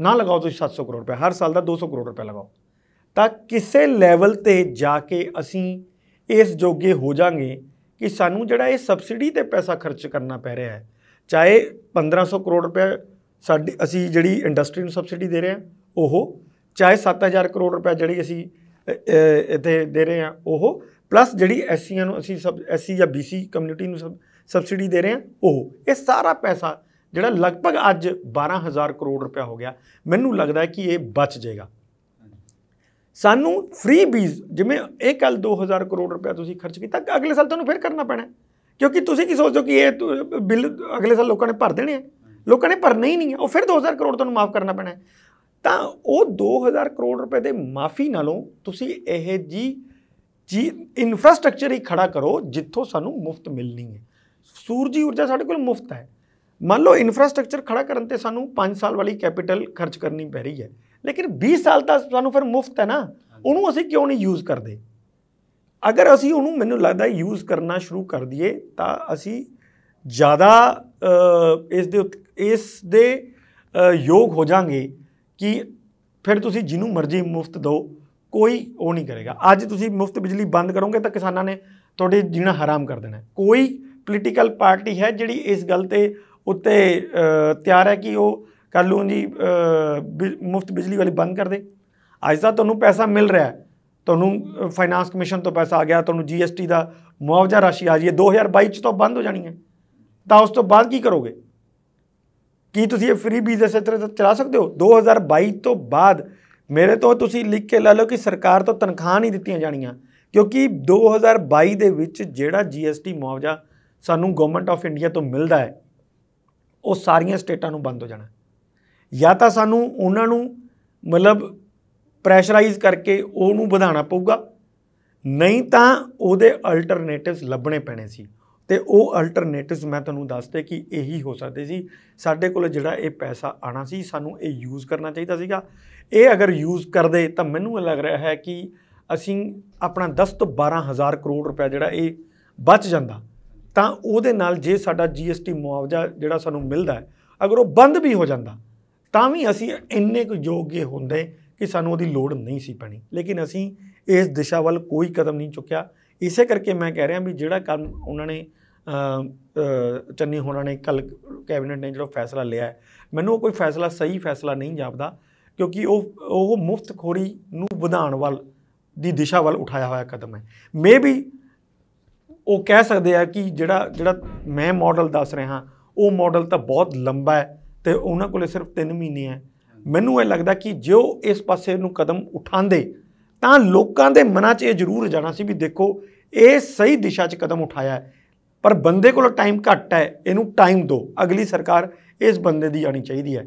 ਨਾ ਲਗਾਓ ਤੁਸੀਂ 700 ਕਰੋੜ ਰੁਪਿਆ ਹਰ ਸਾਲ ਦਾ 200 ਕਰੋੜ ਰੁਪਿਆ ਲਗਾਓ ਤਾਂ ਕਿਸੇ ਲੈਵਲ ਤੇ ਜਾ ਕੇ ਅਸੀਂ ਇਸ ਜੋਗੇ ਹੋ ਜਾਾਂਗੇ ਕਿ ਸਾਨੂੰ ਜਿਹੜਾ ਇਹ ਸਬਸਿਡੀ ਤੇ ਪੈਸਾ ਖਰਚ ਕਰਨਾ ਪੈ ਰਿਹਾ ਹੈ ਚਾਹੇ 1500 ਕਰੋੜ ਰੁਪਿਆ ਸਾਡੀ ਅਸੀਂ ਜਿਹੜੀ ਇੰਡਸਟਰੀ ਨੂੰ ਸਬਸਿਡੀ ਦੇ ਰਹੇ ਹਾਂ ਉਹ ਚਾਹੇ 7000 ਕਰੋੜ ਰੁਪਿਆ ਜਿਹੜੀ ਅਸੀਂ ਇਥੇ ਦੇ ਰਹੇ ਆ ਉਹ ਪਲੱਸ ਜਿਹੜੀ ਐਸਸੀਆਂ ਨੂੰ ਅਸੀਂ ਸਬ ਐਸਸੀ ਜਾਂ ਬੀਸੀ ਕਮਿਊਨਿਟੀ ਨੂੰ ਸਬਸਿਡੀ ਦੇ ਰਹੇ ਆ ਉਹ ਇਹ ਸਾਰਾ ਪੈਸਾ ਜਿਹੜਾ ਲਗਭਗ ਅੱਜ 12000 ਕਰੋੜ ਰੁਪਇਆ ਹੋ ਗਿਆ ਮੈਨੂੰ ਲੱਗਦਾ ਹੈ ਕਿ ਇਹ ਬਚ ਜਾਏਗਾ ਸਾਨੂੰ ਫ੍ਰੀ ਬੀਜ ਜਿਵੇਂ ਇਹ ਕੱਲ 2000 ਕਰੋੜ ਰੁਪਇਆ ਤੁਸੀਂ ਖਰਚ ਕੀਤਾ ਅਗਲੇ ਸਾਲ ਤੁਹਾਨੂੰ ਫੇਰ ਕਰਨਾ ਪੈਣਾ ਕਿਉਂਕਿ ਤੁਸੀਂ ਕੀ ਸੋਚਦੇ ਹੋ ਕਿ ਇਹ ਬਿੱਲ ਅਗਲੇ ਸਾਲ ਲੋਕਾਂ ਨੇ ਭਰ ਦੇਣੇ ਆ ਲੋਕਾਂ ਨੇ ਭਰਨੇ ਹੀ ਨਹੀਂ ਆ ਉਹ ਫਿਰ 2000 ਕਰੋੜ ਤੁਹਾਨੂੰ ਮਾਫ ਕਰਨਾ ਪੈਣਾ ਤਾਂ ਉਹ 2000 ਕਰੋੜ ਰੁਪਏ ਦੇ ਮਾਫੀ ਨਾਲੋਂ ਤੁਸੀਂ ਇਹ ਜੀ ਜੀ ਇਨਫਰਾਸਟ੍ਰਕਚਰ ਹੀ ਖੜਾ ਕਰੋ ਜਿੱਥੋਂ ਸਾਨੂੰ ਮੁਫਤ ਮਿਲਣੀ ਹੈ ਸੂਰਜੀ ਊਰਜਾ ਸਾਡੇ ਕੋਲ ਮੁਫਤ ਹੈ ਮੰਨ ਲਓ ਇਨਫਰਾਸਟ੍ਰਕਚਰ ਖੜਾ ਕਰਨ ਤੇ ਸਾਨੂੰ 5 ਸਾਲ ਵਾਲੀ ਕੈਪੀਟਲ ਖਰਚ ਕਰਨੀ ਪੈ ਰਹੀ ਹੈ ਲੇਕਿਨ 20 ਸਾਲ ਤੱਕ ਸਾਨੂੰ ਫਿਰ ਮੁਫਤ ਹੈ ਨਾ ਉਹਨੂੰ ਅਸੀਂ ਕਿਉਂ ਨਹੀਂ ਯੂਜ਼ ਕਰਦੇ ਅਗਰ ਅਸੀਂ ਉਹਨੂੰ ਮੈਨੂੰ ਲੱਗਦਾ ਯੂਜ਼ ਕਰਨਾ ਸ਼ੁਰੂ ਕਰ ਦਈਏ ਤਾਂ ਅਸੀਂ ਜ਼ਿਆਦਾ ਇਸ ਦੇ ਇਸ ਦੇ ਯੋਗ ਹੋ ਜਾਾਂਗੇ ਕਿ ਫਿਰ ਤੁਸੀਂ ਜਿਹਨੂੰ ਮਰਜ਼ੀ ਮੁਫਤ ਦਿਓ ਕੋਈ ਉਹ ਨਹੀਂ ਕਰੇਗਾ ਅੱਜ ਤੁਸੀਂ ਮੁਫਤ ਬਿਜਲੀ ਬੰਦ ਕਰੋਗੇ ਤਾਂ ਕਿਸਾਨਾਂ ਨੇ ਤੁਹਾਡੇ ਜਿਹਨਾਂ ਹਰਾਮ ਕਰ ਦੇਣਾ ਕੋਈ ਪੋਲੀਟੀਕਲ ਪਾਰਟੀ ਹੈ ਜਿਹੜੀ ਇਸ ਗੱਲ ਤੇ ਉੱਤੇ ਤਿਆਰ ਹੈ ਕਿ ਉਹ ਕਰ ਲੂੰ ਜੀ ਮੁਫਤ ਬਿਜਲੀ ਵਾਲੀ ਬੰਦ ਕਰ ਦੇ ਅੱਜ ਦਾ ਤੁਹਾਨੂੰ ਪੈਸਾ ਮਿਲ ਰਿਹਾ ਹੈ ਤੁਹਾਨੂੰ ਫਾਈਨਾਂਸ ਕਮਿਸ਼ਨ ਤੋਂ ਪੈਸਾ ਆ ਗਿਆ ਤੁਹਾਨੂੰ ਜੀਐਸਟੀ ਦਾ ਮੁਆਵਜ਼ਾ ਰਾਸ਼ੀ ਆ ਜੀ 2022 ਚ ਤੋਂ ਬੰਦ ਹੋ ਜਾਣੀ ਹੈ ਤਾਂ ਉਸ ਤੋਂ ਬਾਅਦ ਕੀ ਕਰੋਗੇ ਕੀ ਤੁਸੀਂ ਇਹ ਫ੍ਰੀ ਵੀਜ਼ਾ ਸਿਸਟਮ ਚਲਾ ਸਕਦੇ ਹੋ 2022 ਤੋਂ ਬਾਅਦ ਮੇਰੇ ਤੋਂ ਤੁਸੀਂ ਲਿਖ ਕੇ ਲੈ ਲਓ ਕਿ ਸਰਕਾਰ ਤੋਂ ਤਨਖਾਹ ਨਹੀਂ ਦਿੱਤੀਆਂ ਜਾਣੀਆਂ ਕਿਉਂਕਿ 2022 ਦੇ ਵਿੱਚ ਜਿਹੜਾ ਜੀਐਸਟੀ ਮੁਆਵਜ਼ਾ ਸਾਨੂੰ ਗਵਰਨਮੈਂਟ ਆਫ ਇੰਡੀਆ ਤੋਂ ਮਿਲਦਾ ਹੈ ਉਹ ਸਾਰੀਆਂ ਸਟੇਟਾਂ ਨੂੰ ਬੰਦ ਹੋ ਜਾਣਾ ਜਾਂ ਤਾਂ ਸਾਨੂੰ ਉਹਨਾਂ ਨੂੰ ਮਤਲਬ ਪ੍ਰੈਸ਼ਰਾਈਜ਼ ਕਰਕੇ ਉਹਨੂੰ ਵਧਾਉਣਾ ਪਊਗਾ ਨਹੀਂ ਤਾਂ ਉਹਦੇ ਅਲਟਰਨੇਟਿਵਸ ਲੱਭਣੇ ਪੈਣੇ ਸੀ ਤੇ ਉਹ ਅਲਟਰਨੇਟਿਵਸ ਮੈਂ ਤੁਹਾਨੂੰ ਦੱਸਦੇ ਕਿ ਇਹੀ ਹੋ ਸਕਦੇ ਸੀ ਸਾਡੇ ਕੋਲ ਜਿਹੜਾ ਇਹ ਪੈਸਾ ਆਣਾ ਸੀ ਸਾਨੂੰ ਇਹ ਯੂਜ਼ ਕਰਨਾ ਚਾਹੀਦਾ ਸੀਗਾ ਇਹ ਅਗਰ ਯੂਜ਼ ਕਰਦੇ ਤਾਂ ਮੈਨੂੰ ਲੱਗ ਰਿਹਾ ਹੈ ਕਿ ਅਸੀਂ ਆਪਣਾ 10 ਤੋਂ 12000 ਕਰੋੜ ਰੁਪਏ ਜਿਹੜਾ ਇਹ ਬਚ ਜਾਂਦਾ ਤਾਂ ਉਹਦੇ ਨਾਲ ਜੇ ਸਾਡਾ ਜੀਐਸਟੀ ਮੁਆਵਜ਼ਾ ਜਿਹੜਾ ਸਾਨੂੰ ਮਿਲਦਾ ਹੈ ਅਗਰ ਉਹ ਬੰਦ ਵੀ ਹੋ ਜਾਂਦਾ ਤਾਂ ਵੀ ਅਸੀਂ ਇੰਨੇ ਕੁ ਯੋਗੇ ਹੁੰਦੇ ਕਿ ਸਾਨੂੰ ਉਹਦੀ ਲੋੜ ਨਹੀਂ ਸੀ ਪੈਣੀ ਲੇਕਿਨ ਅਸੀਂ ਇਸ ਦਿਸ਼ਾ ਵੱਲ ਕੋਈ ਕਦਮ ਨਹੀਂ ਚੁੱਕਿਆ ਇਸੇ ਕਰਕੇ ਮੈਂ ਕਹਿ ਰਿਹਾ ਵੀ ਜਿਹੜਾ ਕੰਮ ਉਹਨਾਂ ਨੇ ਚੰਨੀ ਹੋਣਾ ਨੇ ਕੱਲ ਕੈਬਨਿਟ ਨੇ ਜਿਹੜਾ ਫੈਸਲਾ ਲਿਆ ਹੈ ਮੈਨੂੰ ਕੋਈ ਫੈਸਲਾ ਸਹੀ ਫੈਸਲਾ ਨਹੀਂ ਜਾਪਦਾ ਕਿਉਂਕਿ ਉਹ ਉਹ ਮੁਫਤਖੋਰੀ ਨੂੰ ਵਧਾਉਣ ਵੱਲ ਦੀ ਦਿਸ਼ਾ ਵੱਲ ਉਠਾਇਆ ਹੋਇਆ ਕਦਮ ਹੈ ਮੇਬੀ ਉਹ ਕਹਿ ਸਕਦੇ ਆ ਕਿ ਜਿਹੜਾ ਜਿਹੜਾ ਮੈਂ ਮਾਡਲ ਦੱਸ ਰਿਹਾ ਉਹ ਮਾਡਲ ਤਾਂ ਬਹੁਤ ਲੰਬਾ ਹੈ ਤੇ ਉਹਨਾਂ ਕੋਲੇ ਸਿਰਫ 3 ਮਹੀਨੇ ਹੈ ਮੈਨੂੰ ਇਹ ਲੱਗਦਾ ਕਿ ਜੋ ਇਸ ਪਾਸੇ ਨੂੰ ਕਦਮ ਉਠਾਉਂਦੇ ਤਾਂ ਲੋਕਾਂ ਦੇ ਮਨਾਂ 'ਚ ਇਹ ਜ਼ਰੂਰ ਜਾਣਾ ਸੀ ਵੀ ਦੇਖੋ ਇਹ ਸਹੀ ਦਿਸ਼ਾ 'ਚ ਕਦਮ ਉਠਾਇਆ ਹੈ ਪਰ ਬੰਦੇ ਕੋਲ ਟਾਈਮ ਘੱਟ ਹੈ ਇਹਨੂੰ ਟਾਈਮ ਦਿਓ ਅਗਲੀ ਸਰਕਾਰ ਇਸ ਬੰਦੇ ਦੀ ਆਣੀ ਚਾਹੀਦੀ ਹੈ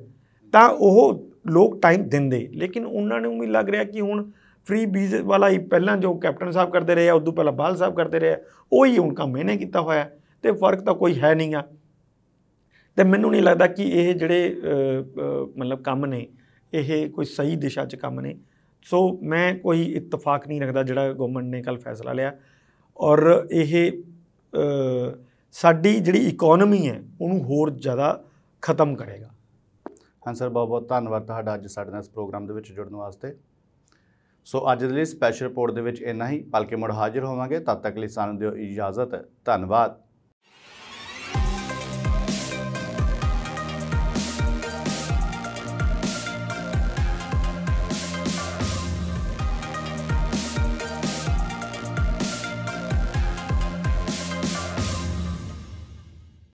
ਤਾਂ ਉਹ ਲੋਕ ਟਾਈਮ ਦਿੰਦੇ ਲੇਕਿਨ ਉਹਨਾਂ ਨੂੰ ਵੀ ਲੱਗ ਰਿਹਾ ਕਿ ਹੁਣ ਫ੍ਰੀ ਵੀਜ਼ਾ ਵਾਲਾ ਹੀ ਪਹਿਲਾਂ ਜੋ ਕੈਪਟਨ ਸਾਹਿਬ ਕਰਦੇ ਰਹੇ ਆ ਉਦੋਂ ਪਹਿਲਾਂ ਬਾਲ ਸਾਹਿਬ ਕਰਦੇ ਰਹੇ ਉਹ ਹੀ ਹੁਣ ਕੰਮ ਇਹਨੇ ਕੀਤਾ ਹੋਇਆ ਤੇ ਫਰਕ ਤਾਂ ਕੋਈ ਹੈ ਨਹੀਂ ਆ ਤੇ ਮੈਨੂੰ ਨਹੀਂ ਲੱਗਦਾ ਕਿ ਇਹ ਜਿਹੜੇ ਮਤਲਬ ਕੰਮ ਨੇ ਇਹ ਕੋਈ ਸਹੀ ਦਿਸ਼ਾ 'ਚ ਕੰਮ ਨੇ ਸੋ ਮੈਂ ਕੋਈ ਇਤਫਾਕ ਨਹੀਂ ਰੱਖਦਾ ਜਿਹੜਾ ਗਵਰਨਮੈਂਟ ਨੇ ਕੱਲ ਫੈਸਲਾ ਲਿਆ ਔਰ ਇਹ ਸਾਡੀ ਜਿਹੜੀ ਇਕਨੋਮੀ ਹੈ ਉਹਨੂੰ ਹੋਰ ਜ਼ਿਆਦਾ ਖਤਮ ਕਰੇਗਾ ਹਾਂ ਸਰ ਬਹੁਤ ਬਹੁਤ ਧੰਨਵਾਦ ਤੁਹਾਡਾ ਅੱਜ ਸਾਡੇ ਨਾਲ ਇਸ ਪ੍ਰੋਗਰਾਮ ਦੇ ਵਿੱਚ ਜੁੜਨ ਵਾਸਤੇ ਸੋ ਅੱਜ ਦੇ ਲਈ ਸਪੈਸ਼ਲ ਰਿਪੋਰਟ ਦੇ ਵਿੱਚ ਇੰਨਾ ਹੀ ਪਲਕੇ ਮੁੜ ਹਾਜ਼ਰ ਹੋਵਾਂਗੇ ਤਦ ਤੱਕ ਲਈ ਸਾਨੂੰ ਦਿਓ ਇਜਾਜ਼ਤ ਧੰਨਵਾਦ